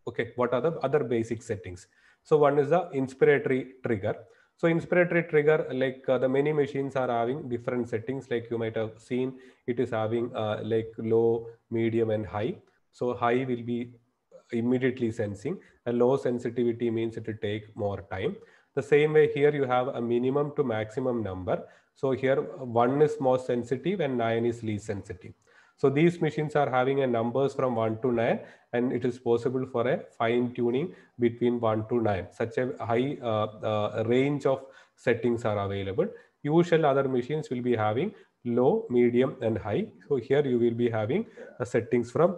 Okay, what are the other basic settings? So one is the inspiratory trigger. So inspiratory trigger, like uh, the many machines are having different settings, like you might have seen, it is having uh, like low, medium and high. So high will be immediately sensing. A low sensitivity means it will take more time. The same way here you have a minimum to maximum number. So here one is more sensitive and nine is least sensitive. So these machines are having a numbers from 1 to 9 and it is possible for a fine tuning between 1 to 9. Such a high uh, uh, range of settings are available. Usually, other machines will be having low, medium and high. So here you will be having uh, settings from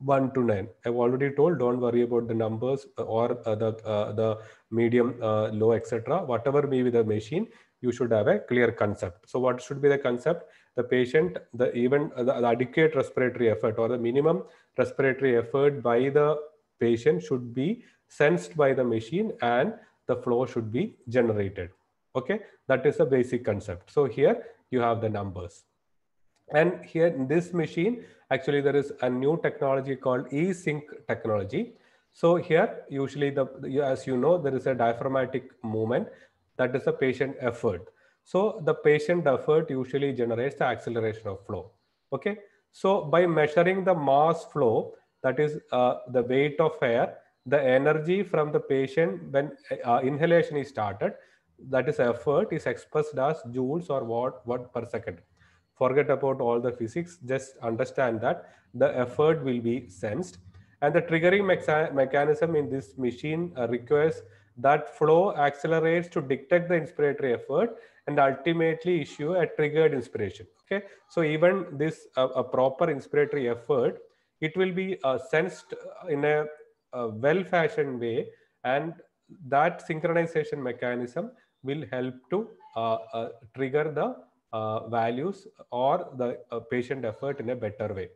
1 to 9. I've already told don't worry about the numbers uh, or uh, the, uh, the medium, low, etc. Whatever may be the machine, you should have a clear concept. So what should be the concept? the patient the even uh, the, the adequate respiratory effort or the minimum respiratory effort by the patient should be sensed by the machine and the flow should be generated okay that is the basic concept so here you have the numbers and here in this machine actually there is a new technology called e-sync technology so here usually the as you know there is a diaphragmatic movement that is a patient effort so the patient effort usually generates the acceleration of flow. Okay. So by measuring the mass flow, that is uh, the weight of air, the energy from the patient when uh, inhalation is started, that is effort is expressed as joules or watt, watt per second. Forget about all the physics, just understand that the effort will be sensed. And the triggering mechanism in this machine uh, requires that flow accelerates to detect the inspiratory effort and ultimately issue a triggered inspiration. Okay, so even this uh, a proper inspiratory effort, it will be uh, sensed uh, in a, a well-fashioned way, and that synchronization mechanism will help to uh, uh trigger the uh, values or the patient effort in a better way.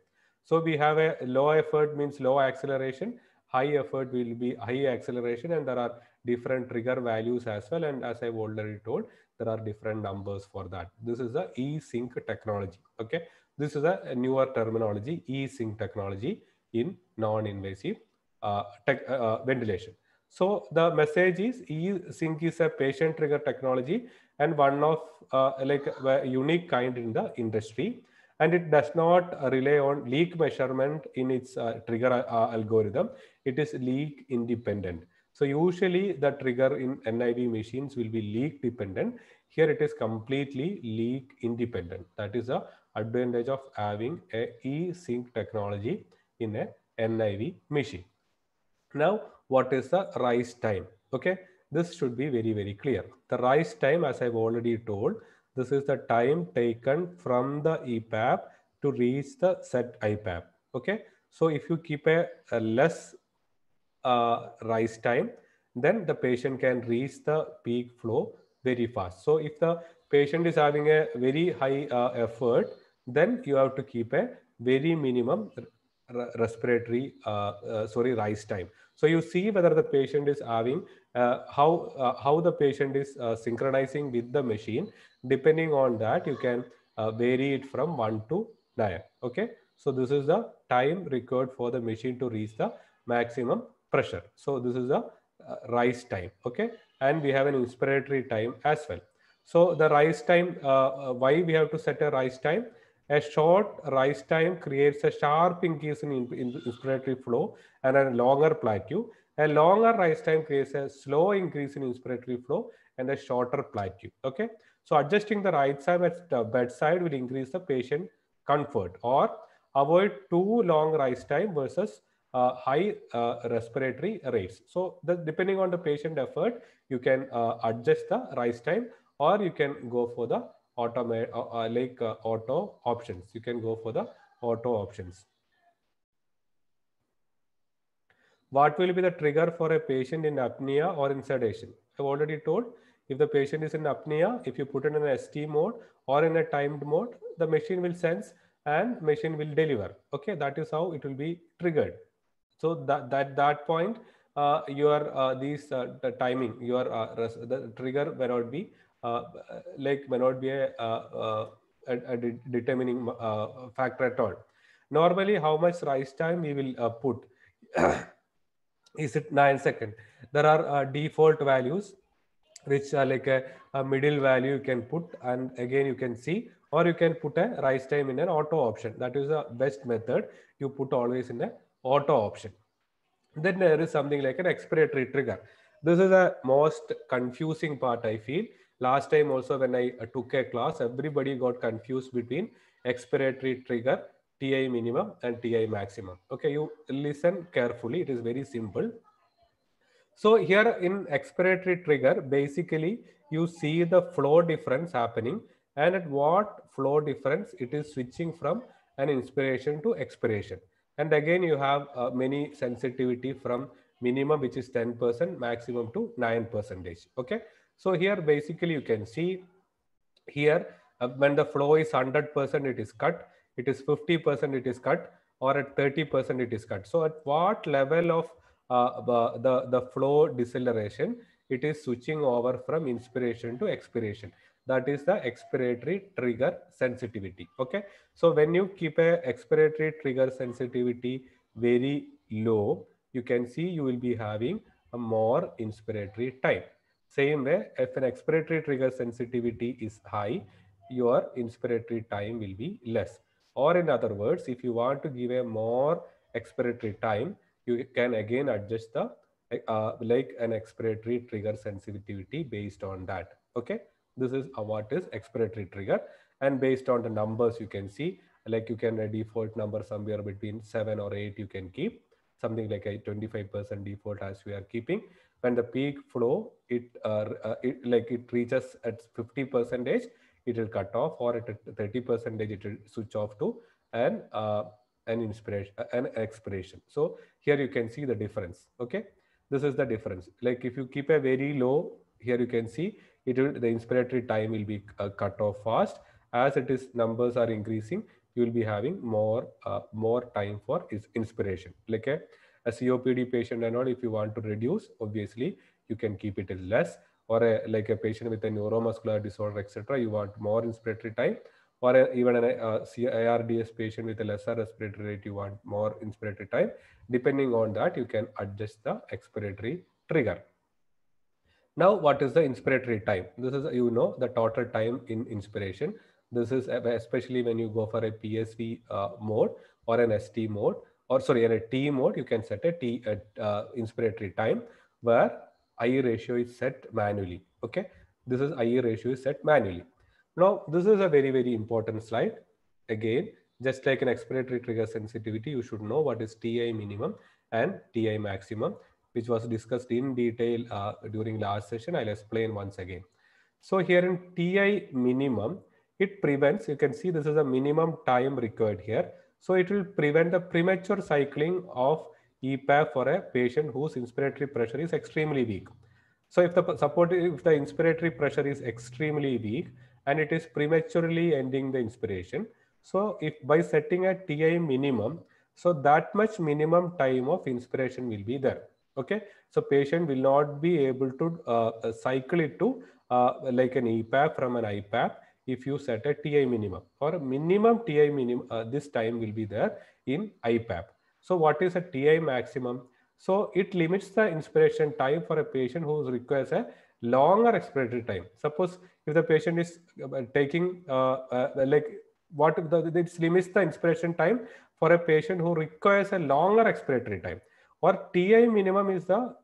So we have a low effort means low acceleration, high effort will be high acceleration, and there are different trigger values as well. And as I've already told, there are different numbers for that this is the sync technology okay this is a newer terminology e-sync technology in non-invasive uh, uh, uh, ventilation so the message is e-sync is a patient trigger technology and one of uh, like a unique kind in the industry and it does not rely on leak measurement in its uh, trigger uh, algorithm it is leak independent so usually the trigger in NIV machines will be leak dependent. Here it is completely leak independent. That is the advantage of having a e-sync technology in a NIV machine. Now, what is the rise time? Okay, this should be very, very clear. The rise time, as I've already told, this is the time taken from the EPAB to reach the set IPAP. Okay, so if you keep a, a less uh, rise time, then the patient can reach the peak flow very fast. So if the patient is having a very high uh, effort, then you have to keep a very minimum respiratory, uh, uh, sorry, rise time. So you see whether the patient is having, uh, how, uh, how the patient is synchronizing with the machine. Depending on that, you can vary it from 1 to 9. Okay. So this is the time required for the machine to reach the maximum pressure. So this is the uh, rise time. Okay. And we have an inspiratory time as well. So the rise time, uh, uh why we have to set a rise time? A short rise time creates a sharp increase in, in inspiratory flow and a longer plateau. A longer rise time creates a slow increase in inspiratory flow and a shorter plateau. Okay. So adjusting the rise time at the bedside will increase the patient comfort or avoid too long rise time versus uh, high uh, respiratory rates. So the, depending on the patient effort, you can uh, adjust the rise time or you can go for the automate uh, uh, like uh, auto options. You can go for the auto options. What will be the trigger for a patient in apnea or in sedation? I've already told if the patient is in apnea, if you put it in an ST mode or in a timed mode, the machine will sense and machine will deliver. Okay, that is how it will be triggered. So that that that point, uh, your uh, these uh, the timing, your uh, the trigger may not be uh, like may not be a, uh, a, a de determining factor at all. Normally, how much rise time we will put? [COUGHS] Is it nine second? There are default values which are like a, a, middle value you can put and again you can see or you can put a rise time in an auto option that is the best method you put always in a auto option. Then there is something like an expiratory trigger. This is a most confusing part I feel. Last time also when I uh, took a class, everybody got confused between expiratory trigger, TI minimum and TI maximum. Okay, you listen carefully. It is very simple. So here in expiratory trigger, basically you see the flow difference happening and at what flow difference it is switching from an inspiration to expiration. And again, you have uh, many sensitivity from minimum, which is 10%, maximum to 9 percentage. Okay. So here, basically, you can see here, uh, when the flow is 100%, it is cut. It is 50%, it is cut. Or at 30%, it is cut. So at what level of uh, the, the flow deceleration, it is switching over from inspiration to expiration that is the expiratory trigger sensitivity. Okay. So when you keep a expiratory trigger sensitivity very low, you can see you will be having a more inspiratory time. Same way, if an expiratory trigger sensitivity is high, your inspiratory time will be less. Or in other words, if you want to give a more expiratory time, you can again adjust the uh, like an expiratory trigger sensitivity based on that. Okay. This is what is expiratory trigger. And based on the numbers you can see, like you can a uh, default number somewhere between seven or eight you can keep something like a 25% default as we are keeping when the peak flow it, uh, uh, it like it reaches at 50 percentage it will cut off or at 30 percentage it will switch off to an uh, an inspiration uh, an expiration so here you can see the difference okay this is the difference like if you keep a very low here you can see it will the inspiratory time will be uh, cut off fast as it is numbers are increasing you will be having more uh, more time for its inspiration like a, a copd patient and all if you want to reduce obviously you can keep it less or a, like a patient with a neuromuscular disorder etc you want more inspiratory time or a, even an uh, a, CIRDS patient with a lesser respiratory rate, you want more inspiratory time. Depending on that, you can adjust the expiratory trigger. Now, what is the inspiratory time? This is, you know, the total time in inspiration. This is especially when you go for a PSV uh, mode or an ST mode, or sorry, in a T mode, you can set a T uh, uh inspiratory time where IE ratio is set manually. Okay. This is IE ratio is set manually. Now, this is a very, very important slide. Again, just like an expiratory trigger sensitivity, you should know what is TI minimum and TI maximum which was discussed in detail uh, during last session. I'll explain once again. So here in TI minimum, it prevents, you can see this is a minimum time required here. So it will prevent the premature cycling of EPAP for a patient whose inspiratory pressure is extremely weak. So if the support, if the inspiratory pressure is extremely weak and it is prematurely ending the inspiration. So if by setting a TI minimum, so that much minimum time of inspiration will be there okay so patient will not be able to uh, uh cycle it to uh, like an epap from an ipap if you set a ti minimum or minimum ti minimum uh, this time will be there in ipap so what is a ti maximum so it limits the inspiration time for a patient who requires a longer expiratory time suppose if the patient is uh, taking uh, like what the, this limits the inspiration time for a patient who requires a longer expiratory time or ti minimum is the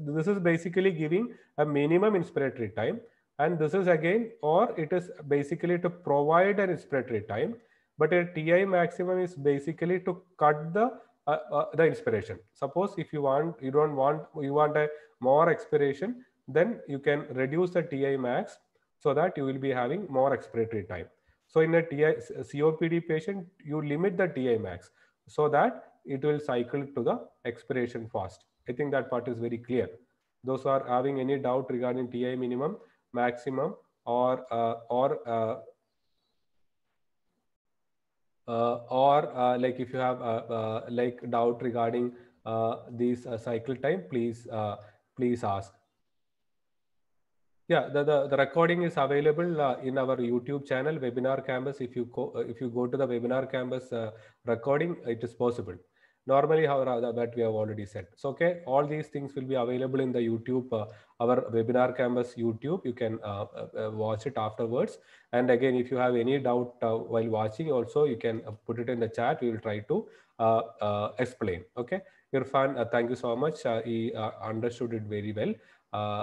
this is basically giving a minimum inspiratory time and this is again or it is basically to provide an inspiratory time but a ti maximum is basically to cut the uh, uh, the inspiration suppose if you want you don't want you want a more expiration then you can reduce the ti max so that you will be having more expiratory time so in a ti copd patient you limit the ti max so that it will cycle to the expiration fast. I think that part is very clear. Those are having any doubt regarding TI minimum, maximum, or uh, or uh, uh, or uh, like if you have uh, uh, like doubt regarding these cycle time, please please ask. Yeah, the, the, the recording is available uh, in our YouTube channel, Webinar Campus. If you, go, if you go to the Webinar Campus uh, recording, it is possible normally however that we have already said so okay all these things will be available in the youtube uh, our webinar campus youtube you can uh, uh, uh, watch it afterwards and again if you have any doubt uh, while watching also you can uh, put it in the chat we will try to explain okay irfan uh, thank you so much he understood it very well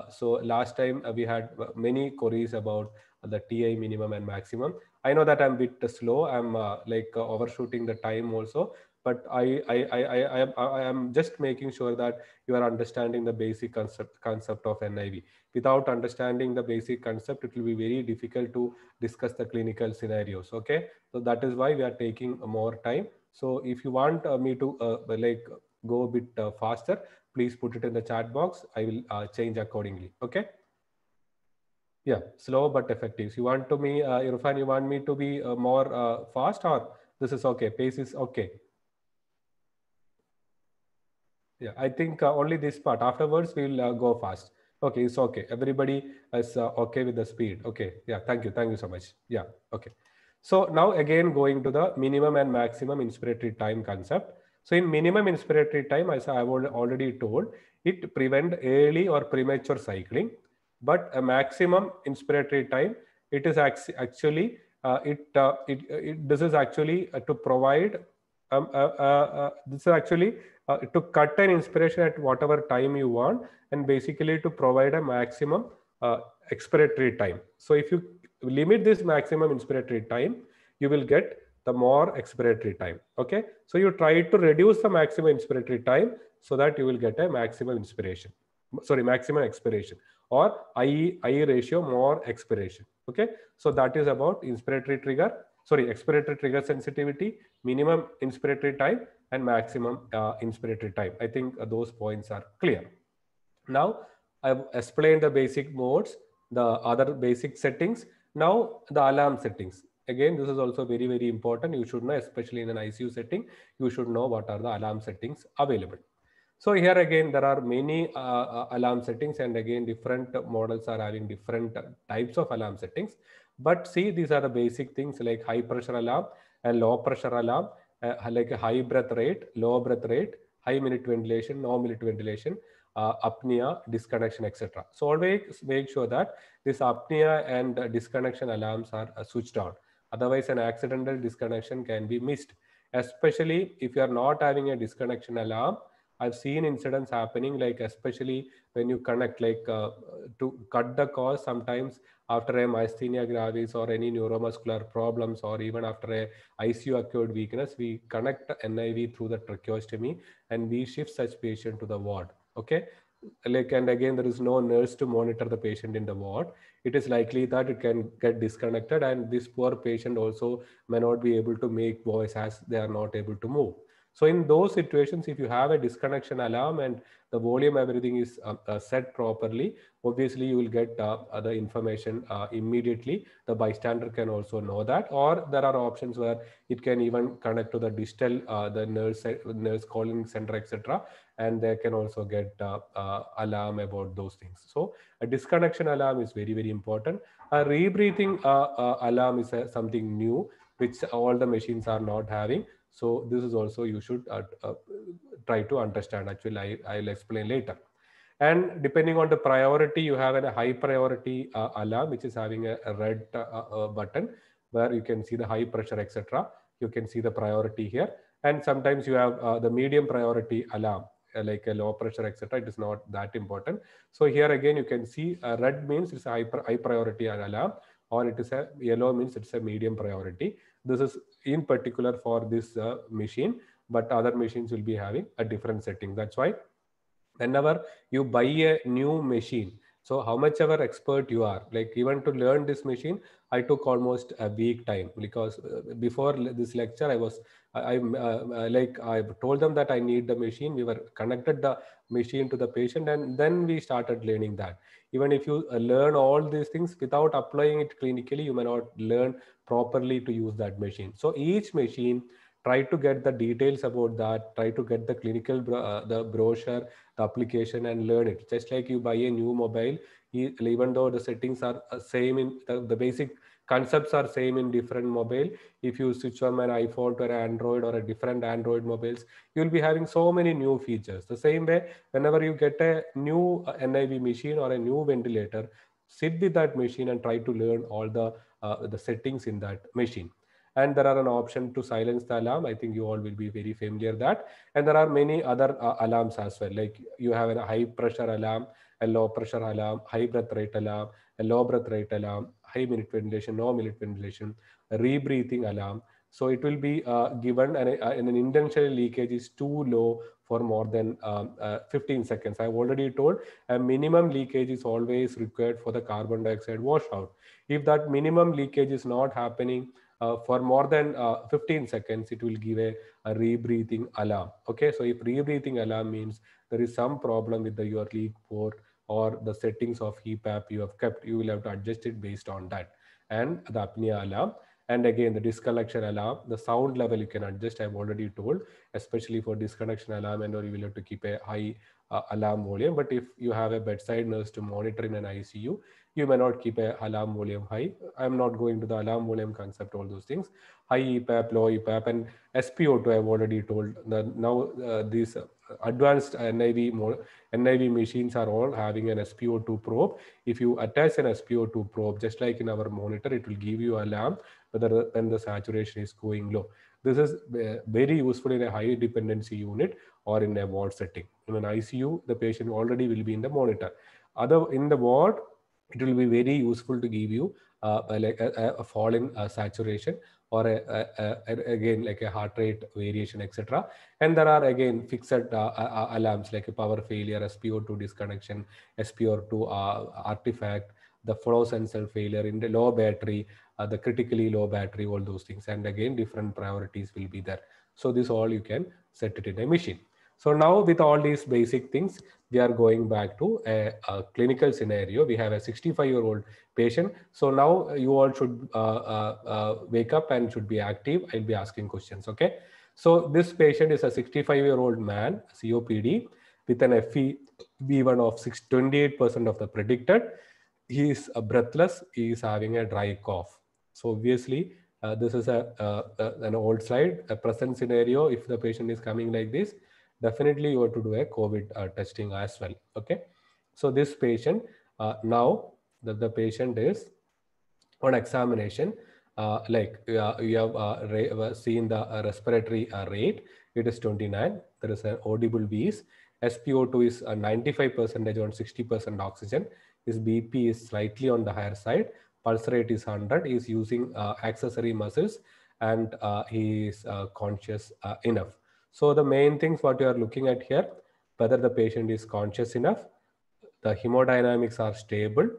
so last time we had many queries about the ti minimum and maximum i know that i'm a bit slow i'm like overshooting the time also but I, I, I, I, I am just making sure that you are understanding the basic concept, concept of NIV. Without understanding the basic concept, it will be very difficult to discuss the clinical scenarios. Okay, so that is why we are taking more time. So if you want uh, me to uh, like go a bit uh, faster, please put it in the chat box. I will uh, change accordingly. Okay. Yeah, slow but effective. So you want to me, uh, Irfan, you want me to be uh, more uh, fast or this is okay? Pace is okay. Yeah, I think uh, only this part. Afterwards, we'll uh, go fast. Okay, it's okay. Everybody is uh, okay with the speed. Okay, yeah, thank you. Thank you so much. Yeah, okay. So now again going to the minimum and maximum inspiratory time concept. So in minimum inspiratory time, as I've already told, it prevent early or premature cycling. But a maximum inspiratory time, it is actually uh, it, uh, it, it this is actually uh, to provide um, uh, uh, uh, this is actually uh, to cut an inspiration at whatever time you want and basically to provide a maximum uh, expiratory time. So if you limit this maximum inspiratory time, you will get the more expiratory time. Okay. So you try to reduce the maximum inspiratory time so that you will get a maximum inspiration. Sorry, maximum expiration or IE, IE ratio more expiration. Okay. So that is about inspiratory trigger. Sorry, expiratory trigger sensitivity, minimum inspiratory time and maximum uh, inspiratory time. I think uh, those points are clear. Now I've explained the basic modes, the other basic settings. Now the alarm settings. Again, this is also very, very important. You should know, especially in an ICU setting, you should know what are the alarm settings available. So here again, there are many uh, uh, alarm settings and again, different models are having different types of alarm settings. But see, these are the basic things like high pressure alarm and low pressure alarm uh, like a high breath rate, low breath rate, high minute ventilation, no minute ventilation, uh, apnea, disconnection, etc. So always make sure that this apnea and uh, disconnection alarms are uh, switched on. Otherwise, an accidental disconnection can be missed, especially if you are not having a disconnection alarm I've seen incidents happening, like especially when you connect, like uh, to cut the cause. Sometimes after a myasthenia gravis or any neuromuscular problems, or even after a ICU acute weakness, we connect NIV through the tracheostomy and we shift such patient to the ward. Okay, like and again there is no nurse to monitor the patient in the ward it is likely that it can get disconnected and this poor patient also may not be able to make voice as they are not able to move so in those situations, if you have a disconnection alarm and the volume, everything is uh, uh, set properly, obviously you will get uh, the information uh, immediately. The bystander can also know that, or there are options where it can even connect to the digital, uh, the nurse, nurse calling center, etc. And they can also get uh, alarm about those things. So a disconnection alarm is very, very important. A rebreathing alarm is something new, which all the machines are not having so this is also you should uh, uh, try to understand. Actually, I, I'll explain later. And depending on the priority, you have a high priority uh, alarm, which is having a, a red uh, uh, uh, button where you can see the high pressure, etc. You can see the priority here. And sometimes you have the medium priority alarm, like a low pressure, etc. It is not that important. So here again, you can see red means it's a high, high priority alarm or it is a yellow means it's a medium priority this is in particular for this uh, machine, but other machines will be having a different setting. That's why whenever you buy a new machine, so how much ever expert you are, like even to learn this machine, I took almost a week time because uh, before this lecture, I was, I, uh, uh, like I told them that I need the machine. We were connected the machine to the patient and then we started learning that even if you uh, learn all these things without applying it clinically you may not learn properly to use that machine so each machine try to get the details about that try to get the clinical uh, the brochure the application and learn it just like you buy a new mobile even though the settings are uh, same in the, the basic concepts are same in different mobile if you switch from an iphone to an android or a different android mobiles you'll be having so many new features the same way whenever you get a new uh, niv machine or a new ventilator sit with that machine and try to learn all the uh, the settings in that machine and there are an option to silence the alarm i think you all will be very familiar that and there are many other uh, alarms as well like you have a high pressure alarm a low pressure alarm high breath rate alarm a low breath rate alarm high minute ventilation, no minute ventilation, rebreathing alarm. So it will be uh, given and, uh, an intentional leakage is too low for more than um, uh, 15 seconds. I've already told a minimum leakage is always required for the carbon dioxide washout. If that minimum leakage is not happening uh, for more than uh, 15 seconds, it will give a, a rebreathing alarm. Okay, so if rebreathing alarm means there is some problem with the, your leak port or the settings of EAP you have kept, you will have to adjust it based on that. And the apnea alarm. And again, the disconnection alarm, the sound level you can adjust, I've already told, especially for disconnection alarm and or you will have to keep a high uh, alarm volume. But if you have a bedside nurse to monitor in an ICU, you may not keep a alarm volume high. I'm not going to the alarm volume concept, all those things. High EPAP, low EPAP, and SPO2, I've already told. The, now uh, these uh, advanced NIV NIV machines are all having an SPO2 probe. If you attach an SPO2 probe, just like in our monitor, it will give you alarm whether when the saturation is going low. This is uh, very useful in a high dependency unit or in a ward setting. In an ICU, the patient already will be in the monitor. Other in the ward, it will be very useful to give you uh, like a, a fall in uh, saturation or a, a, a, again like a heart rate variation etc and there are again fixed uh, uh, uh alarms like a power failure spo2 disconnection spo2 uh, artifact the flow sensor failure in the low battery uh, the critically low battery all those things and again different priorities will be there so this all you can set it in a machine so now with all these basic things, we are going back to a, a clinical scenario. We have a 65 year old patient. So now you all should uh, uh, uh, wake up and should be active. I'll be asking questions, okay? So this patient is a 65 year old man, COPD, with an FEV1 of 28% of the predicted. He is uh, breathless. He is having a dry cough. So obviously, uh, this is a, uh, an old slide, a present scenario. If the patient is coming like this, definitely you have to do a COVID uh, testing as well. Okay. So this patient, uh, now that the patient is on examination, uh, like uh, you have uh, uh, seen the respiratory rate, it is 29. There is an audible wheeze. SpO2 is 95 percent. on 60% oxygen. His BP is slightly on the higher side. Pulse rate is 100. He is using accessory muscles and he is conscious enough. So the main things what you are looking at here, whether the patient is conscious enough, the hemodynamics are stable,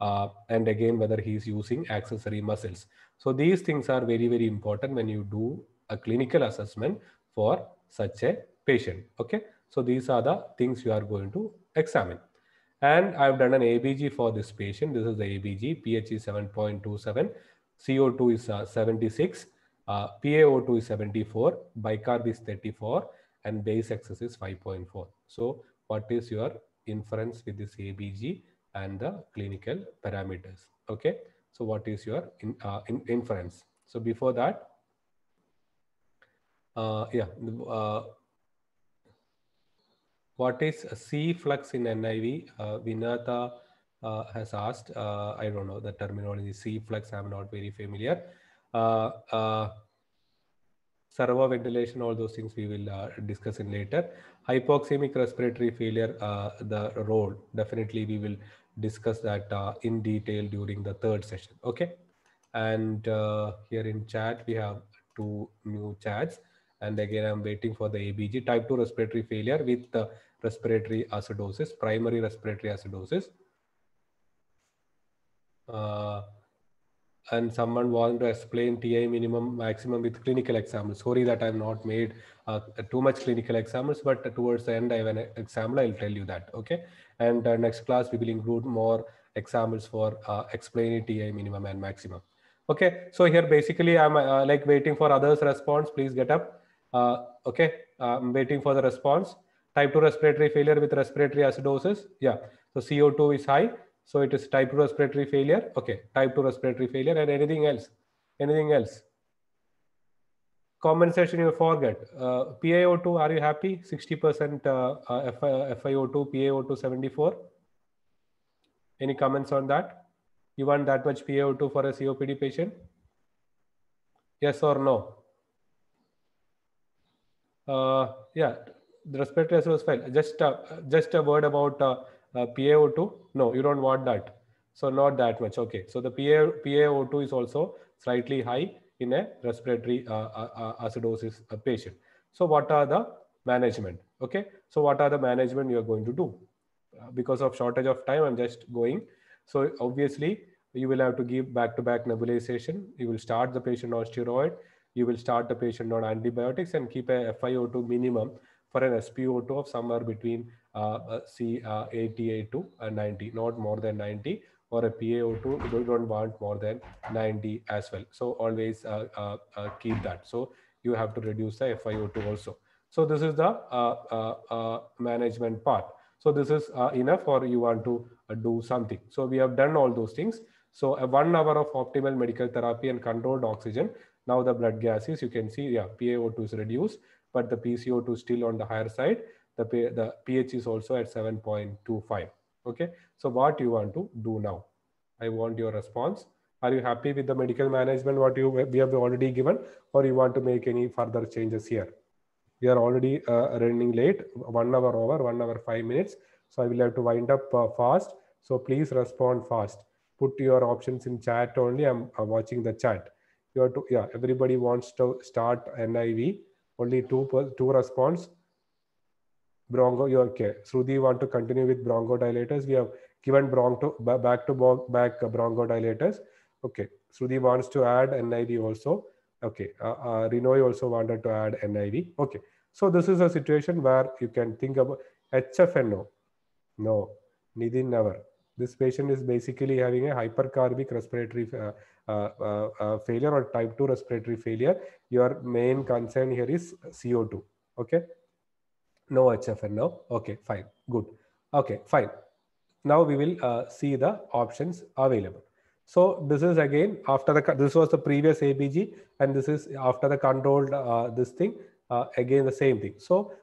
uh, and again, whether he is using accessory muscles. So these things are very, very important when you do a clinical assessment for such a patient. Okay. So these are the things you are going to examine. And I've done an ABG for this patient. This is the ABG. pH is 7.27. CO2 is uh, 76. Uh, PaO2 is 74, bicarb is 34, and base excess is 5.4. So what is your inference with this ABG and the clinical parameters? Okay. So what is your in, uh, in inference? So before that, uh, yeah, uh, what is C flux in NIV? Uh, Vinata uh, has asked, uh, I don't know the terminology C flux, I'm not very familiar. Uh, uh, servo ventilation, all those things we will uh, discuss in later. Hypoxemic respiratory failure, uh, the role, definitely we will discuss that uh, in detail during the third session, okay? And uh, here in chat, we have two new chats. And again, I'm waiting for the ABG, type 2 respiratory failure with respiratory acidosis, primary respiratory acidosis and someone wants to explain TI minimum maximum with clinical examples. Sorry that I've not made uh, too much clinical examples, but towards the end I have an example. I'll tell you that. Okay. And uh, next class we will include more examples for uh, explaining TI minimum and maximum. Okay. So here basically I'm uh, like waiting for others' response. Please get up. Uh, okay. I'm waiting for the response. Type 2 respiratory failure with respiratory acidosis. Yeah. So CO2 is high. So it is type 2 respiratory failure. Okay, type 2 respiratory failure and anything else. Anything else? Compensation you forget. Uh, PaO2, are you happy? 60% uh, uh FiO2, uh, PaO2 74. Any comments on that? You want that much PaO2 for a COPD patient? Yes or no? Uh, yeah, the respiratory as well. Just, uh, just a word about uh, uh, PaO2. No, you don't want that. So not that much. Okay. So the PA, PaO2 is also slightly high in a respiratory uh, uh, uh acidosis uh, patient. So what are the management? Okay. So what are the management you are going to do? Because of shortage of time, I'm just going. So obviously you will have to give back-to-back -back nebulization. You will start the patient on steroid. You will start the patient on antibiotics and keep a FiO2 minimum for an SpO2 of somewhere between uh, see uh, 88 to uh, 90, not more than 90 or a PaO2, you don't want more than 90 as well. So always uh, uh, uh keep that. So you have to reduce the FiO2 also. So this is the uh, management part. So this is enough or you want to do something. So we have done all those things. So a one hour of optimal medical therapy and controlled oxygen. Now the blood gases, you can see, yeah, PaO2 is reduced, but the PCO2 is still on the higher side the, the pH is also at 7.25. Okay, so what you want to do now? I want your response. Are you happy with the medical management what you we have already given or you want to make any further changes here? We are already uh, running late, one hour over, one hour, five minutes. So I will have to wind up uh, fast. So please respond fast. Put your options in chat only. I'm, I'm watching the chat. You have to, yeah, everybody wants to start NIV. Only two, two response broncho, you okay. Sruti, want to continue with bronchodilators? We have given broncho, back to back uh, bronchodilators. Okay. Sruti wants to add NIV also. Okay. Uh, uh, also wanted to add NIV. Okay. So this is a situation where you can think about HFNO. No, Nidhi never. This patient is basically having a hypercarbic respiratory uh, uh, uh, uh failure or type 2 respiratory failure. Your main concern here is CO2. Okay. No HFN now. Okay, fine. Good. Okay, fine. Now we will uh, see the options available. So this is again after the, this was the previous ABG and this is after the controlled uh, this thing, uh, again the same thing. So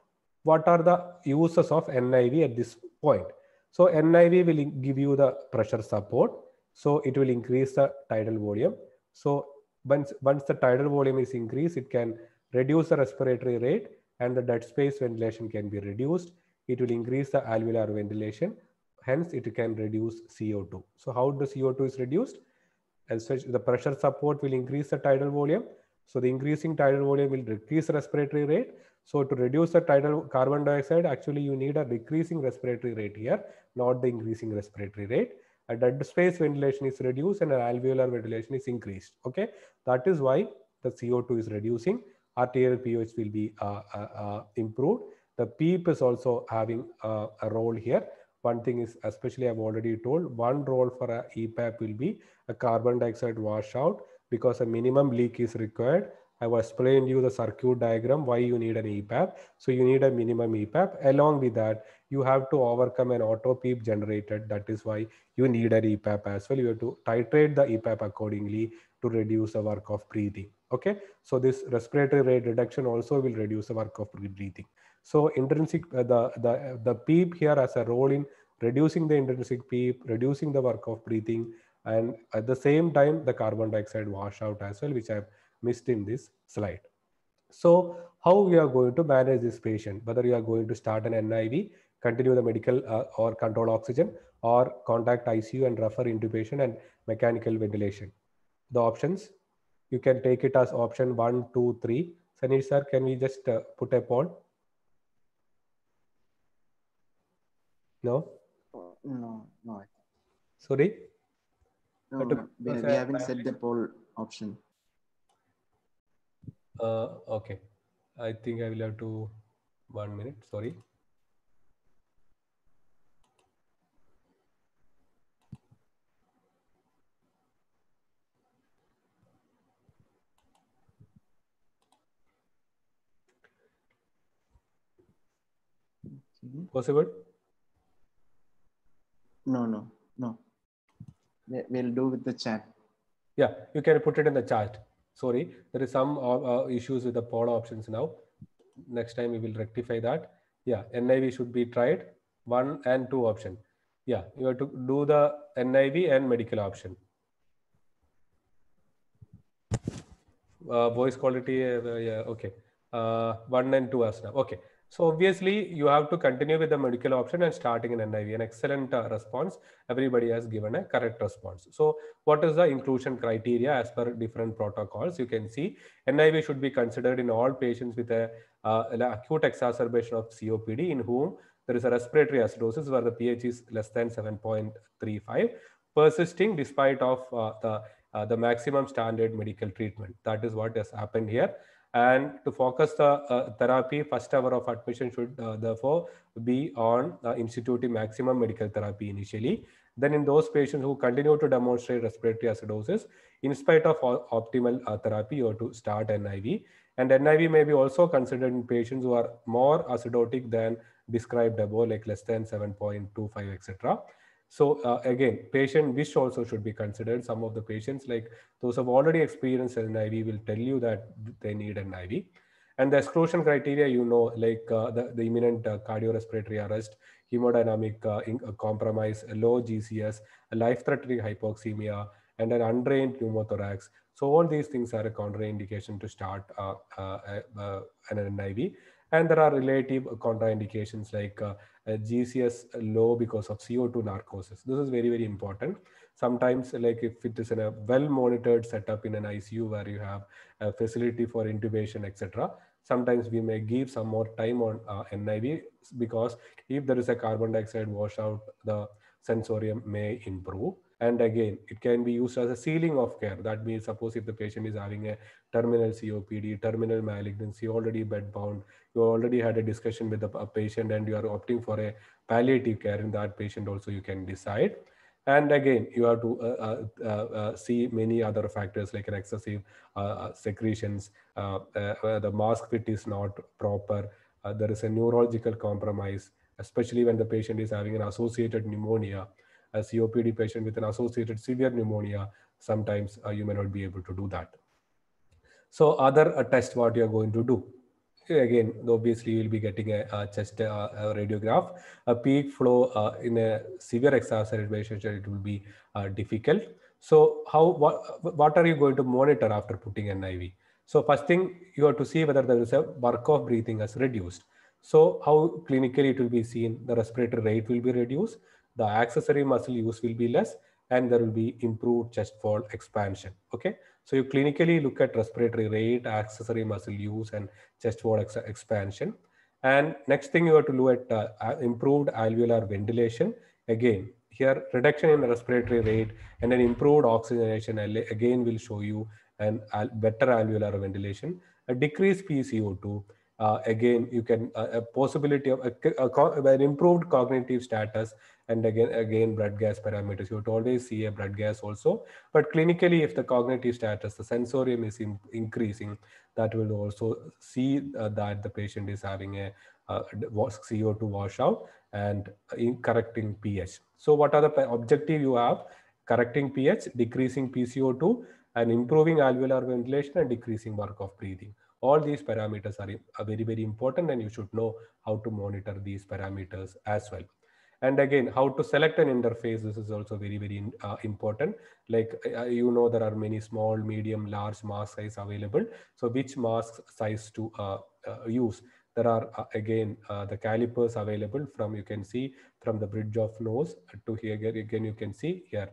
what are the uses of NIV at this point? So NIV will give you the pressure support. So it will increase the tidal volume. So once, once the tidal volume is increased, it can reduce the respiratory rate and the dead space ventilation can be reduced. It will increase the alveolar ventilation. Hence, it can reduce CO2. So how the CO2 is reduced? As such, the pressure support will increase the tidal volume. So the increasing tidal volume will decrease respiratory rate. So to reduce the tidal carbon dioxide, actually you need a decreasing respiratory rate here, not the increasing respiratory rate. A dead space ventilation is reduced and an alveolar ventilation is increased. Okay, that is why the CO2 is reducing arterial pH will be uh, uh, uh, improved. The PEEP is also having a, a role here. One thing is, especially I've already told, one role for a EPAP will be a carbon dioxide washout because a minimum leak is required. I was explained you the circuit diagram, why you need an EPAP. So you need a minimum EPAP. Along with that, you have to overcome an auto PEEP generated. That is why you need an EPAP as well. You have to titrate the EPAP accordingly to reduce the work of breathing. Okay, so this respiratory rate reduction also will reduce the work of breathing. So intrinsic, uh, the, the, the PEEP here has a role in reducing the intrinsic PEEP, reducing the work of breathing, and at the same time, the carbon dioxide washout as well, which I've missed in this slide. So how we are going to manage this patient, whether you are going to start an NIV, continue the medical uh, or control oxygen, or contact ICU and refer intubation and mechanical ventilation. The options you can take it as option one, two, three. Sanir sir, can we just uh, put a poll? No? No, no. Sorry? No, uh, no. We, uh, we haven't set the poll option. Uh, okay. I think I will have to, one minute, sorry. mm-hmm. possible no no no we'll do with the chat yeah you can put it in the chat sorry there is some uh, uh issues with the pod options now next time we will rectify that yeah niv should be tried one and two option yeah you have to do the niv and medical option uh, voice quality uh, yeah okay uh, one and two as now okay so obviously you have to continue with the medical option and starting an NIV, an excellent uh, response. Everybody has given a correct response. So what is the inclusion criteria as per different protocols? You can see NIV should be considered in all patients with a uh, acute exacerbation of COPD in whom there is a respiratory acidosis where the pH is less than 7.35, persisting despite of uh, the, uh, the maximum standard medical treatment. That is what has happened here. And to focus the uh, therapy, first hour of admission should uh, therefore be on uh, instituting maximum medical therapy initially. Then in those patients who continue to demonstrate respiratory acidosis, in spite of optimal uh, therapy or to start NIV. And NIV may be also considered in patients who are more acidotic than described above, like less than 7.25, etc. So uh, again, patient wish also should be considered. Some of the patients, like those have already experienced an IV, will tell you that they need an IV. And the exclusion criteria, you know, like uh, the, the imminent uh, cardiorespiratory arrest, hemodynamic uh, in, uh, compromise, low GCS, life-threatening hypoxemia, and an undrained pneumothorax. So all these things are a contraindication to start uh, an, an IV. And there are relative contraindications like uh, GCS low because of CO2 narcosis. This is very, very important. Sometimes like if it is in a well-monitored setup in an ICU where you have a facility for intubation, etc., sometimes we may give some more time on uh, NIV because if there is a carbon dioxide washout, the sensorium may improve. And again, it can be used as a ceiling of care. That means suppose if the patient is having a terminal COPD, terminal malignancy, already bedbound, you already had a discussion with the patient and you are opting for a palliative care in that patient also you can decide. And again, you have to uh, uh, uh, uh see many other factors like an excessive uh, uh, secretions, the mask fit is not proper, there is a neurological compromise, especially when the patient is having an associated pneumonia a COPD patient with an associated severe pneumonia, sometimes uh, you may not be able to do that. So other uh, test what you're going to do. Again, obviously you'll be getting a, a chest uh, a radiograph. A peak flow uh, in a severe exacerbated patient, it will be uh, difficult. So how what, what are you going to monitor after putting an IV? So first thing you have to see whether there is a work of breathing has reduced. So how clinically it will be seen, the respiratory rate will be reduced the accessory muscle use will be less and there will be improved chest wall expansion. Okay. So you clinically look at respiratory rate, accessory muscle use and chest wall ex expansion. And next thing you have to look at uh, uh improved alveolar ventilation. Again, here reduction in respiratory rate and then improved oxygenation again will show you an al better alveolar ventilation, a decreased PCO2 uh, again you can uh, a possibility of a, a, an improved cognitive status and again again blood gas parameters you would always see a blood gas also but clinically if the cognitive status the sensorium is in, increasing that will also see uh, that the patient is having a uh, co2 washout and in correcting ph so what are the objective you have correcting ph decreasing pco2 and improving alveolar ventilation and decreasing work of breathing all these parameters are, very, very important and you should know how to monitor these parameters as well. And again, how to select an interface, this is also very, very uh, important. Like uh, uh, you know, there are many small, medium, large mask size available. So which mask size to uh, uh use? There are uh, again, the calipers available from, you can see from the bridge of nose to here, again, you can see here.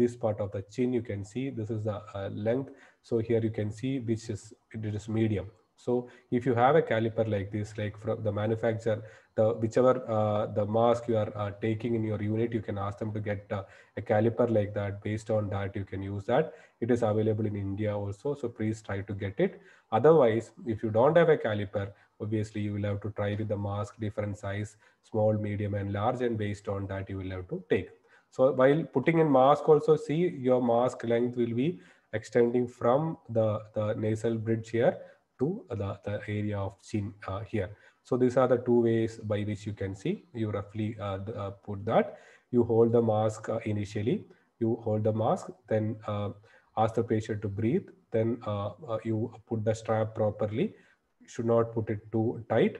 this part of the chin, you can see this is the length. So here you can see which is it is medium. So if you have a caliper like this, like from the manufacturer, the whichever uh, the mask you are uh, taking in your unit, you can ask them to get uh, a caliper like that. Based on that, you can use that. It is available in India also. So please try to get it. Otherwise, if you don't have a caliper, obviously you will have to try with the mask, different size, small, medium, and large. And based on that, you will have to take. So while putting in mask also, see your mask length will be extending from the, the nasal bridge here to the, the area of chin uh, here. So these are the two ways by which you can see, you roughly uh, uh, put that. You hold the mask uh, initially, you hold the mask, then uh, ask the patient to breathe, then uh, you put the strap properly, you should not put it too tight.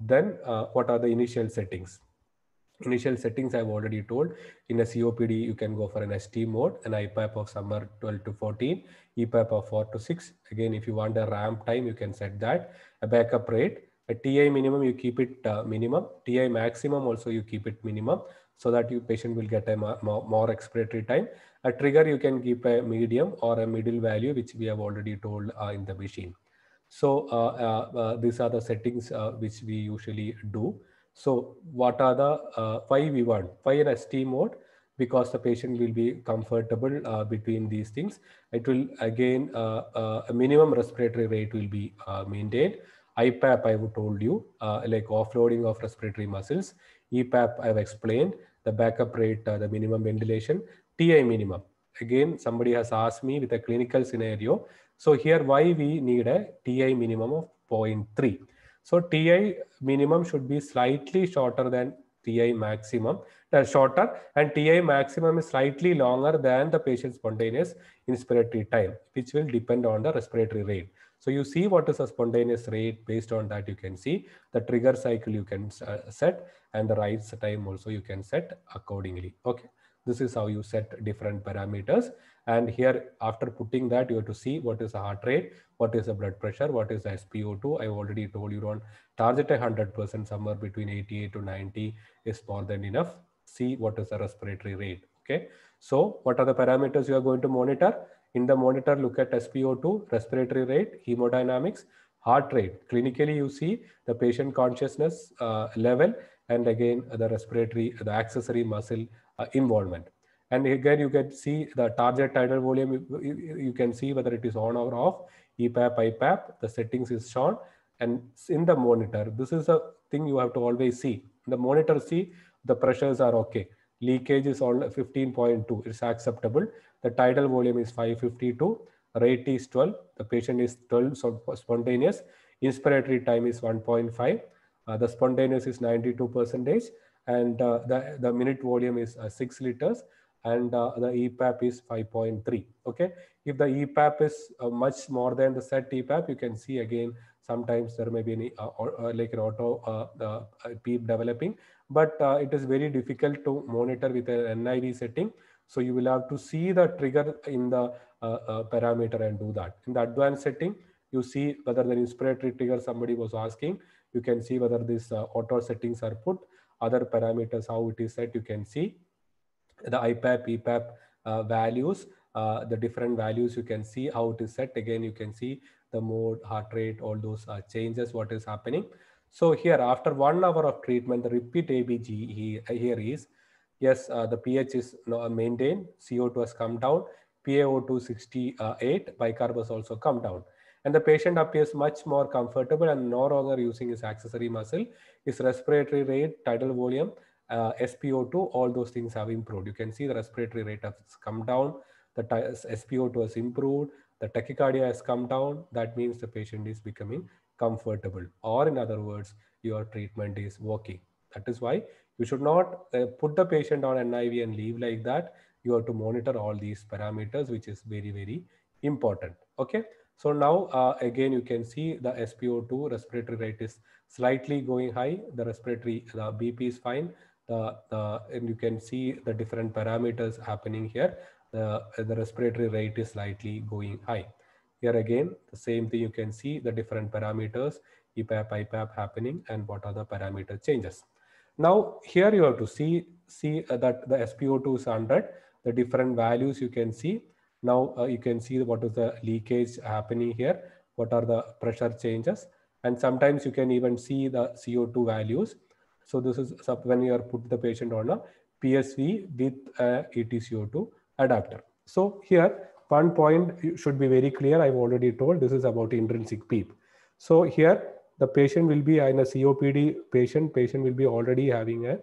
then what are the initial settings? initial settings I've already told. In a COPD, you can go for an ST mode, an IPAP of somewhere 12 to 14, EPAP of 4 to 6. Again, if you want a ramp time, you can set that. A backup rate, a TI minimum, you keep it uh, minimum. TI maximum also you keep it minimum so that your patient will get a more, more expiratory time. A trigger, you can keep a medium or a middle value, which we have already told uh, in the machine. So uh, uh, uh these are the settings uh, which we usually do. So what are the, uh, why we want, why an ST mode? Because the patient will be comfortable uh, between these things. It will again, uh, uh a minimum respiratory rate will be uh, maintained. IPAP, I have told you, uh, like offloading of respiratory muscles. EPAP, I've explained, the backup rate, the minimum ventilation, TI minimum. Again, somebody has asked me with a clinical scenario. So here, why we need a TI minimum of 0.3 so TI minimum should be slightly shorter than TI maximum, uh, shorter and TI maximum is slightly longer than the patient's spontaneous inspiratory time, which will depend on the respiratory rate. So you see what is the spontaneous rate based on that you can see the trigger cycle you can uh, set and the rise time also you can set accordingly. Okay, this is how you set different parameters and here, after putting that, you have to see what is the heart rate, what is the blood pressure, what is the SpO2. I've already told you on target 100%, somewhere between 88 to 90 is more than enough. See what is the respiratory rate. Okay. So what are the parameters you are going to monitor? In the monitor, look at SpO2, respiratory rate, hemodynamics, heart rate. Clinically, you see the patient consciousness uh, level and again the respiratory, the accessory muscle uh, involvement. And again, you can see the target tidal volume. You can see whether it is on or off, EPAP, IPAP, the settings is shown. And in the monitor, this is a thing you have to always see. the monitor, see the pressures are okay. Leakage is on 15.2, it's acceptable. The tidal volume is 552, rate is 12, the patient is 12, so spontaneous. Inspiratory time is 1.5, uh, the spontaneous is 92 percentage, and uh, the, the minute volume is uh, 6 liters and uh, the EPAP is 5.3. Okay. If the EPAP is uh, much more than the set EPAP, you can see again, sometimes there may be any, uh, or, uh, like an auto PEEP uh, uh, developing, but it is very difficult to monitor with an NIV setting. So you will have to see the trigger in the parameter and do that. In the advanced setting, you see whether the inspiratory trigger somebody was asking, you can see whether these auto settings are put, other parameters, how it is set, you can see the IPAP, EPAP uh, values, uh, the different values you can see how it is set. Again, you can see the mode, heart rate, all those uh, changes, what is happening. So here after one hour of treatment, the repeat ABG here is, yes, uh, the pH is uh, maintained, CO2 has come down, PaO2 68, bicarb has also come down and the patient appears much more comfortable and no longer using his accessory muscle. His respiratory rate, tidal volume, uh, SpO2, all those things have improved. You can see the respiratory rate has come down, the SpO2 has improved, the tachycardia has come down. That means the patient is becoming comfortable, or in other words, your treatment is working. That is why you should not uh, put the patient on NIV and leave like that. You have to monitor all these parameters, which is very, very important. Okay. So now uh, again, you can see the SpO2 respiratory rate is slightly going high. The respiratory the BP is fine the, the and you can see the different parameters happening here. The, the respiratory rate is slightly going high. Here again, the same thing you can see the different parameters, EPAP, IPAP happening and what are the parameter changes. Now here you have to see, see uh, that the SPO2 is 100, the different values you can see. Now uh, you can see what is the leakage happening here, what are the pressure changes. And sometimes you can even see the CO2 values so this is when you are put the patient on a PSV with a ETCO2 adapter. So here, one point should be very clear. I've already told this is about intrinsic PEEP. So here, the patient will be in a COPD patient, patient will be already having a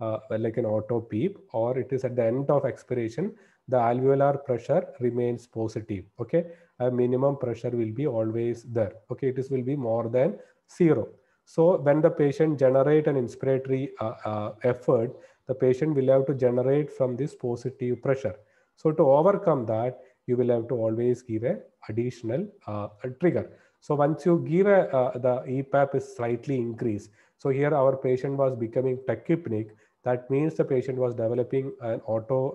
uh, like an auto PEEP or it is at the end of expiration, the alveolar pressure remains positive. Okay, a minimum pressure will be always there. Okay, it is will be more than zero. So when the patient generate an inspiratory uh, uh, effort, the patient will have to generate from this positive pressure. So to overcome that, you will have to always give a additional uh, trigger. So once you give a, uh, the EPAP is slightly increased. So here our patient was becoming tachypnic. That means the patient was developing an auto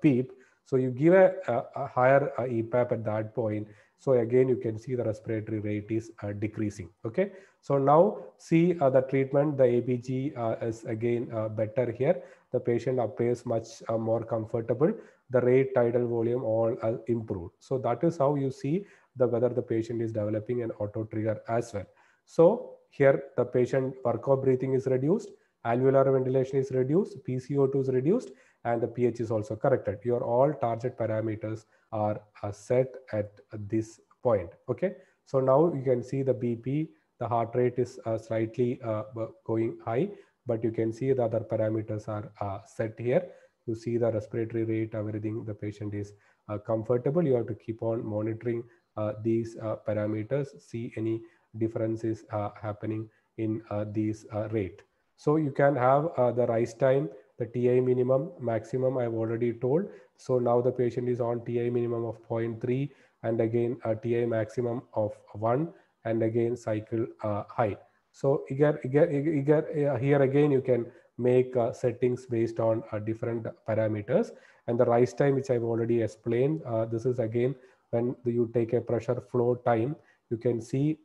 PEEP. Uh, uh, so you give a, a, a higher EPAP at that point so again, you can see the respiratory rate is uh, decreasing. Okay. So now see uh, the treatment, the ABG uh, is again uh, better here. The patient appears much uh, more comfortable. The rate, tidal volume all improved. So that is how you see the whether the patient is developing an auto trigger as well. So here the patient of breathing is reduced, alveolar ventilation is reduced, PCO2 is reduced, and the pH is also corrected. Your all target parameters are, set at this point. Okay, so now you can see the BP, the heart rate is uh, slightly uh, going high, but you can see the other parameters are uh, set here. You see the respiratory rate, everything the patient is uh, comfortable. You have to keep on monitoring uh, these uh, parameters, see any differences happening in these rate. So you can have the rise time the TI minimum, maximum I've already told. So now the patient is on TI minimum of 0.3 and again a TI maximum of 1 and again cycle uh, high. So here, uh, here again, you can make uh, settings based on uh, different parameters. And the rise time, which I've already explained, uh, this is again, when you take a pressure flow time, you can see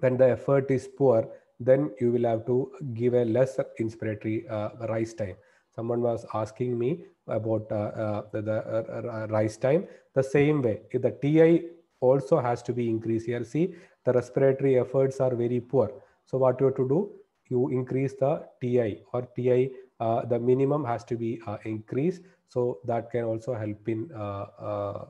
when the effort is poor, then you will have to give a less inspiratory uh, rise time someone was asking me about uh, uh, the, the uh, rise time the same way if the ti also has to be increased here see the respiratory efforts are very poor so what you have to do you increase the ti or ti uh, the minimum has to be uh, increased. So that can also help in uh,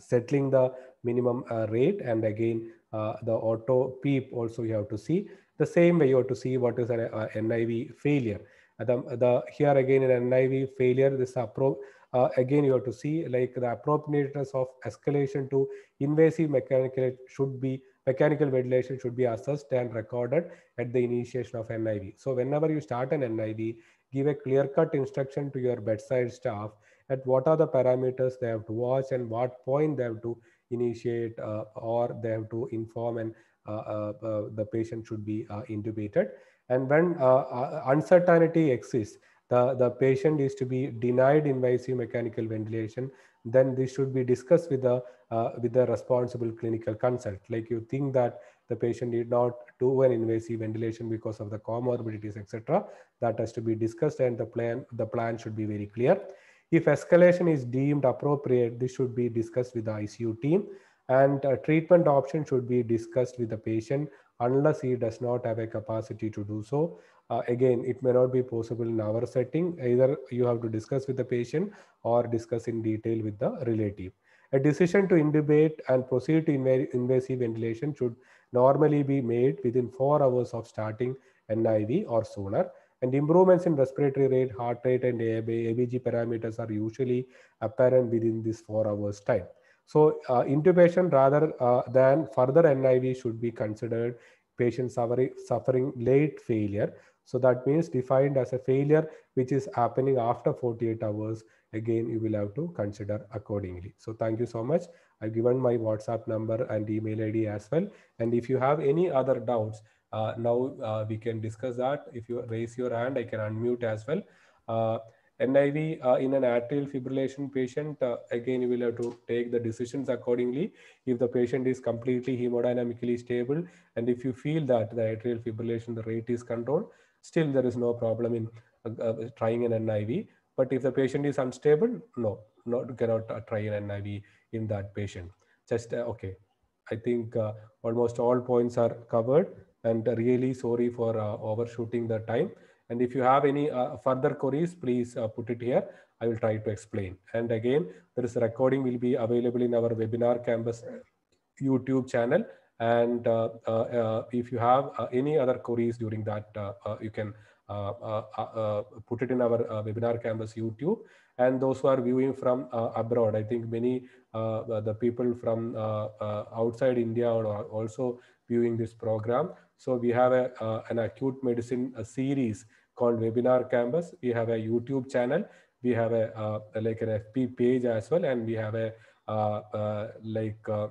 settling the minimum rate. And again, the auto peep also you have to see. The same way you have to see what is an NIV failure the, the here again in NIV failure, this approach, uh, again, you have to see like the appropriateness of escalation to invasive mechanical should be mechanical ventilation should be assessed and recorded at the initiation of NIV. So whenever you start an NIV, give a clear-cut instruction to your bedside staff at what are the parameters they have to watch and what point they have to initiate uh, or they have to inform and uh, uh, uh the patient should be uh, intubated. And when uh, uh, uncertainty exists, the, the patient is to be denied invasive mechanical ventilation, then this should be discussed with the, uh, with the responsible clinical consult. Like you think that the patient did not do an invasive ventilation because of the comorbidities, etc. That has to be discussed and the plan, the plan should be very clear. If escalation is deemed appropriate, this should be discussed with the ICU team and uh, treatment option should be discussed with the patient unless he does not have a capacity to do so. Uh, again, it may not be possible in our setting. Either you have to discuss with the patient or discuss in detail with the relative. A decision to intubate and proceed to inv invasive ventilation should normally be made within four hours of starting NIV or sooner. And improvements in respiratory rate, heart rate, and ABG parameters are usually apparent within this four hours time. So uh, intubation rather uh, than further NIV should be considered patient suffering, suffering late failure. So that means defined as a failure which is happening after 48 hours. Again, you will have to consider accordingly. So thank you so much. I've given my WhatsApp number and email ID as well. And if you have any other doubts, uh, now uh, we can discuss that. If you raise your hand, I can unmute as well. Uh, NIV uh, in an atrial fibrillation patient, uh, again, you will have to take the decisions accordingly. If the patient is completely hemodynamically stable, and if you feel that the atrial fibrillation, the rate is controlled, still there is no problem in uh, uh trying an NIV. But if the patient is unstable, no, not cannot uh, try an NIV in that patient. Just, uh, okay, I think almost all points are covered and really sorry for overshooting the time. And if you have any uh, further queries, please uh, put it here. I will try to explain. And again, there is a recording will be available in our webinar campus YouTube channel. And uh, uh, uh if you have uh, any other queries during that, you can put it in our webinar campus YouTube. And those who are viewing from abroad, I think many the people from outside India are also viewing this program. So we have a, uh, an acute medicine series called Webinar Campus. We have a YouTube channel. We have a uh, like an FP page as well, and we have a uh, uh like a uh,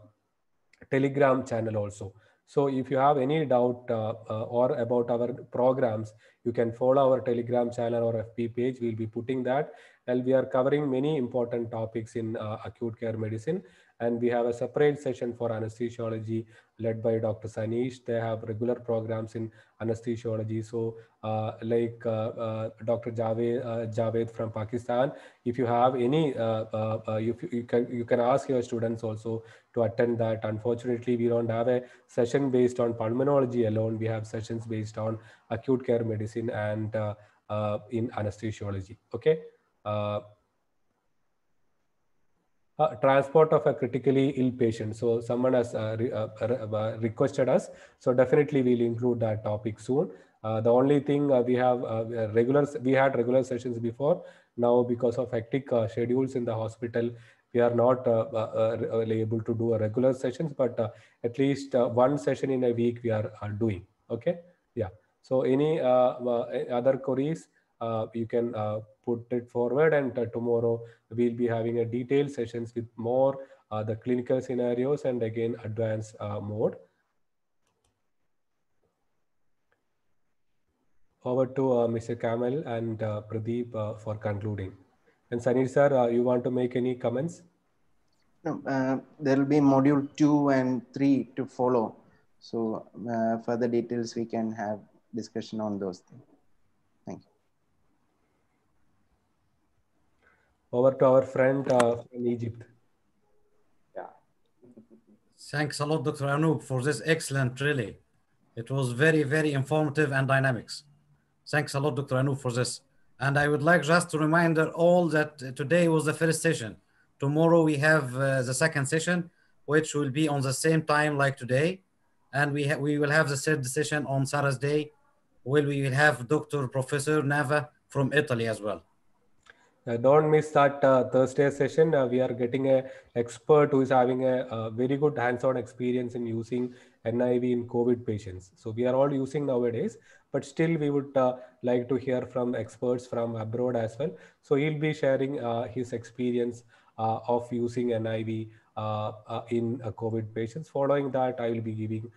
Telegram channel also. So if you have any doubt uh, or about our programs, you can follow our Telegram channel or FP page. We'll be putting that, and we are covering many important topics in acute care medicine. And we have a separate session for anesthesiology led by Dr. Sanish. They have regular programs in anesthesiology. So uh, like uh, uh, Dr. Javed, uh, Javed from Pakistan, if you have any, uh, uh, you, you, can, you can ask your students also to attend that. Unfortunately, we don't have a session based on pulmonology alone. We have sessions based on acute care medicine and in anesthesiology. Okay uh, transport of a critically ill patient. So someone has uh, re uh, uh, uh requested us. So definitely we'll include that topic soon. Uh, the only thing we have regular, we had regular sessions before. Now because of hectic schedules in the hospital, we are not able to do a regular sessions, but at least one session in a week we are, are doing. Okay, yeah. So any other queries? Uh, you can uh, put it forward and uh, tomorrow we'll be having a detailed sessions with more the clinical scenarios and again advanced mode. Over to Mr. Kamal and Pradeep for concluding. And Sanir sir, you want to make any comments? Uh, there will be module two and three to follow. So uh, further details we can have discussion on those things. over to our friend uh, from Egypt. Yeah. Thanks a lot, Dr. Anup, for this excellent really. It was very, very informative and dynamics. Thanks a lot, Dr. Anup, for this. And I would like just to remind all that today was the first session. Tomorrow we have uh, the second session, which will be on the same time like today. And we, we will have the third session on Saturday, where we will have Dr. Professor Nava from Italy as well. Uh, don't miss that uh, Thursday session. Uh, we are getting a expert who is having a, a very good hands-on experience in using NIV in COVID patients. So we are all using nowadays, but still we would uh, like to hear from experts from abroad as well. So he'll be sharing uh, his experience uh, of using NIV in COVID patients. Following that, I will be giving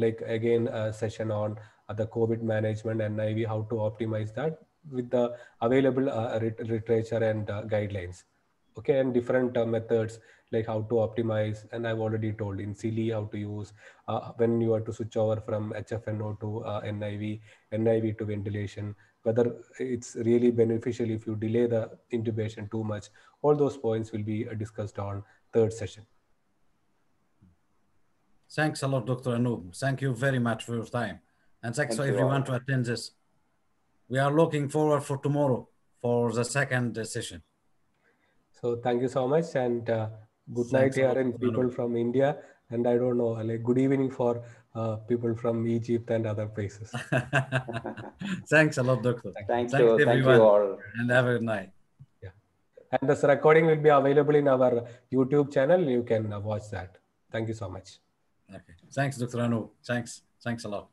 like again a session on the COVID management and NIV, how to optimize that with the available uh, literature and uh, guidelines okay and different uh, methods like how to optimize and i've already told in Silly how to use uh, when you are to switch over from hfno to uh, niv niv to ventilation whether it's really beneficial if you delay the intubation too much all those points will be uh, discussed on third session thanks a lot dr anub thank you very much for your time and thanks thank for everyone all. to attend this we are looking forward for tomorrow for the second session. So thank you so much and uh, good Thanks night here and people from India and I don't know like good evening for uh, people from Egypt and other places. [LAUGHS] [LAUGHS] Thanks a lot, doctor. Thank Thanks you. Everyone. Thank you all. And have a good night. Yeah. And this recording will be available in our YouTube channel. You can watch that. Thank you so much. Okay. Thanks, Dr. Anu. Thanks. Thanks a lot.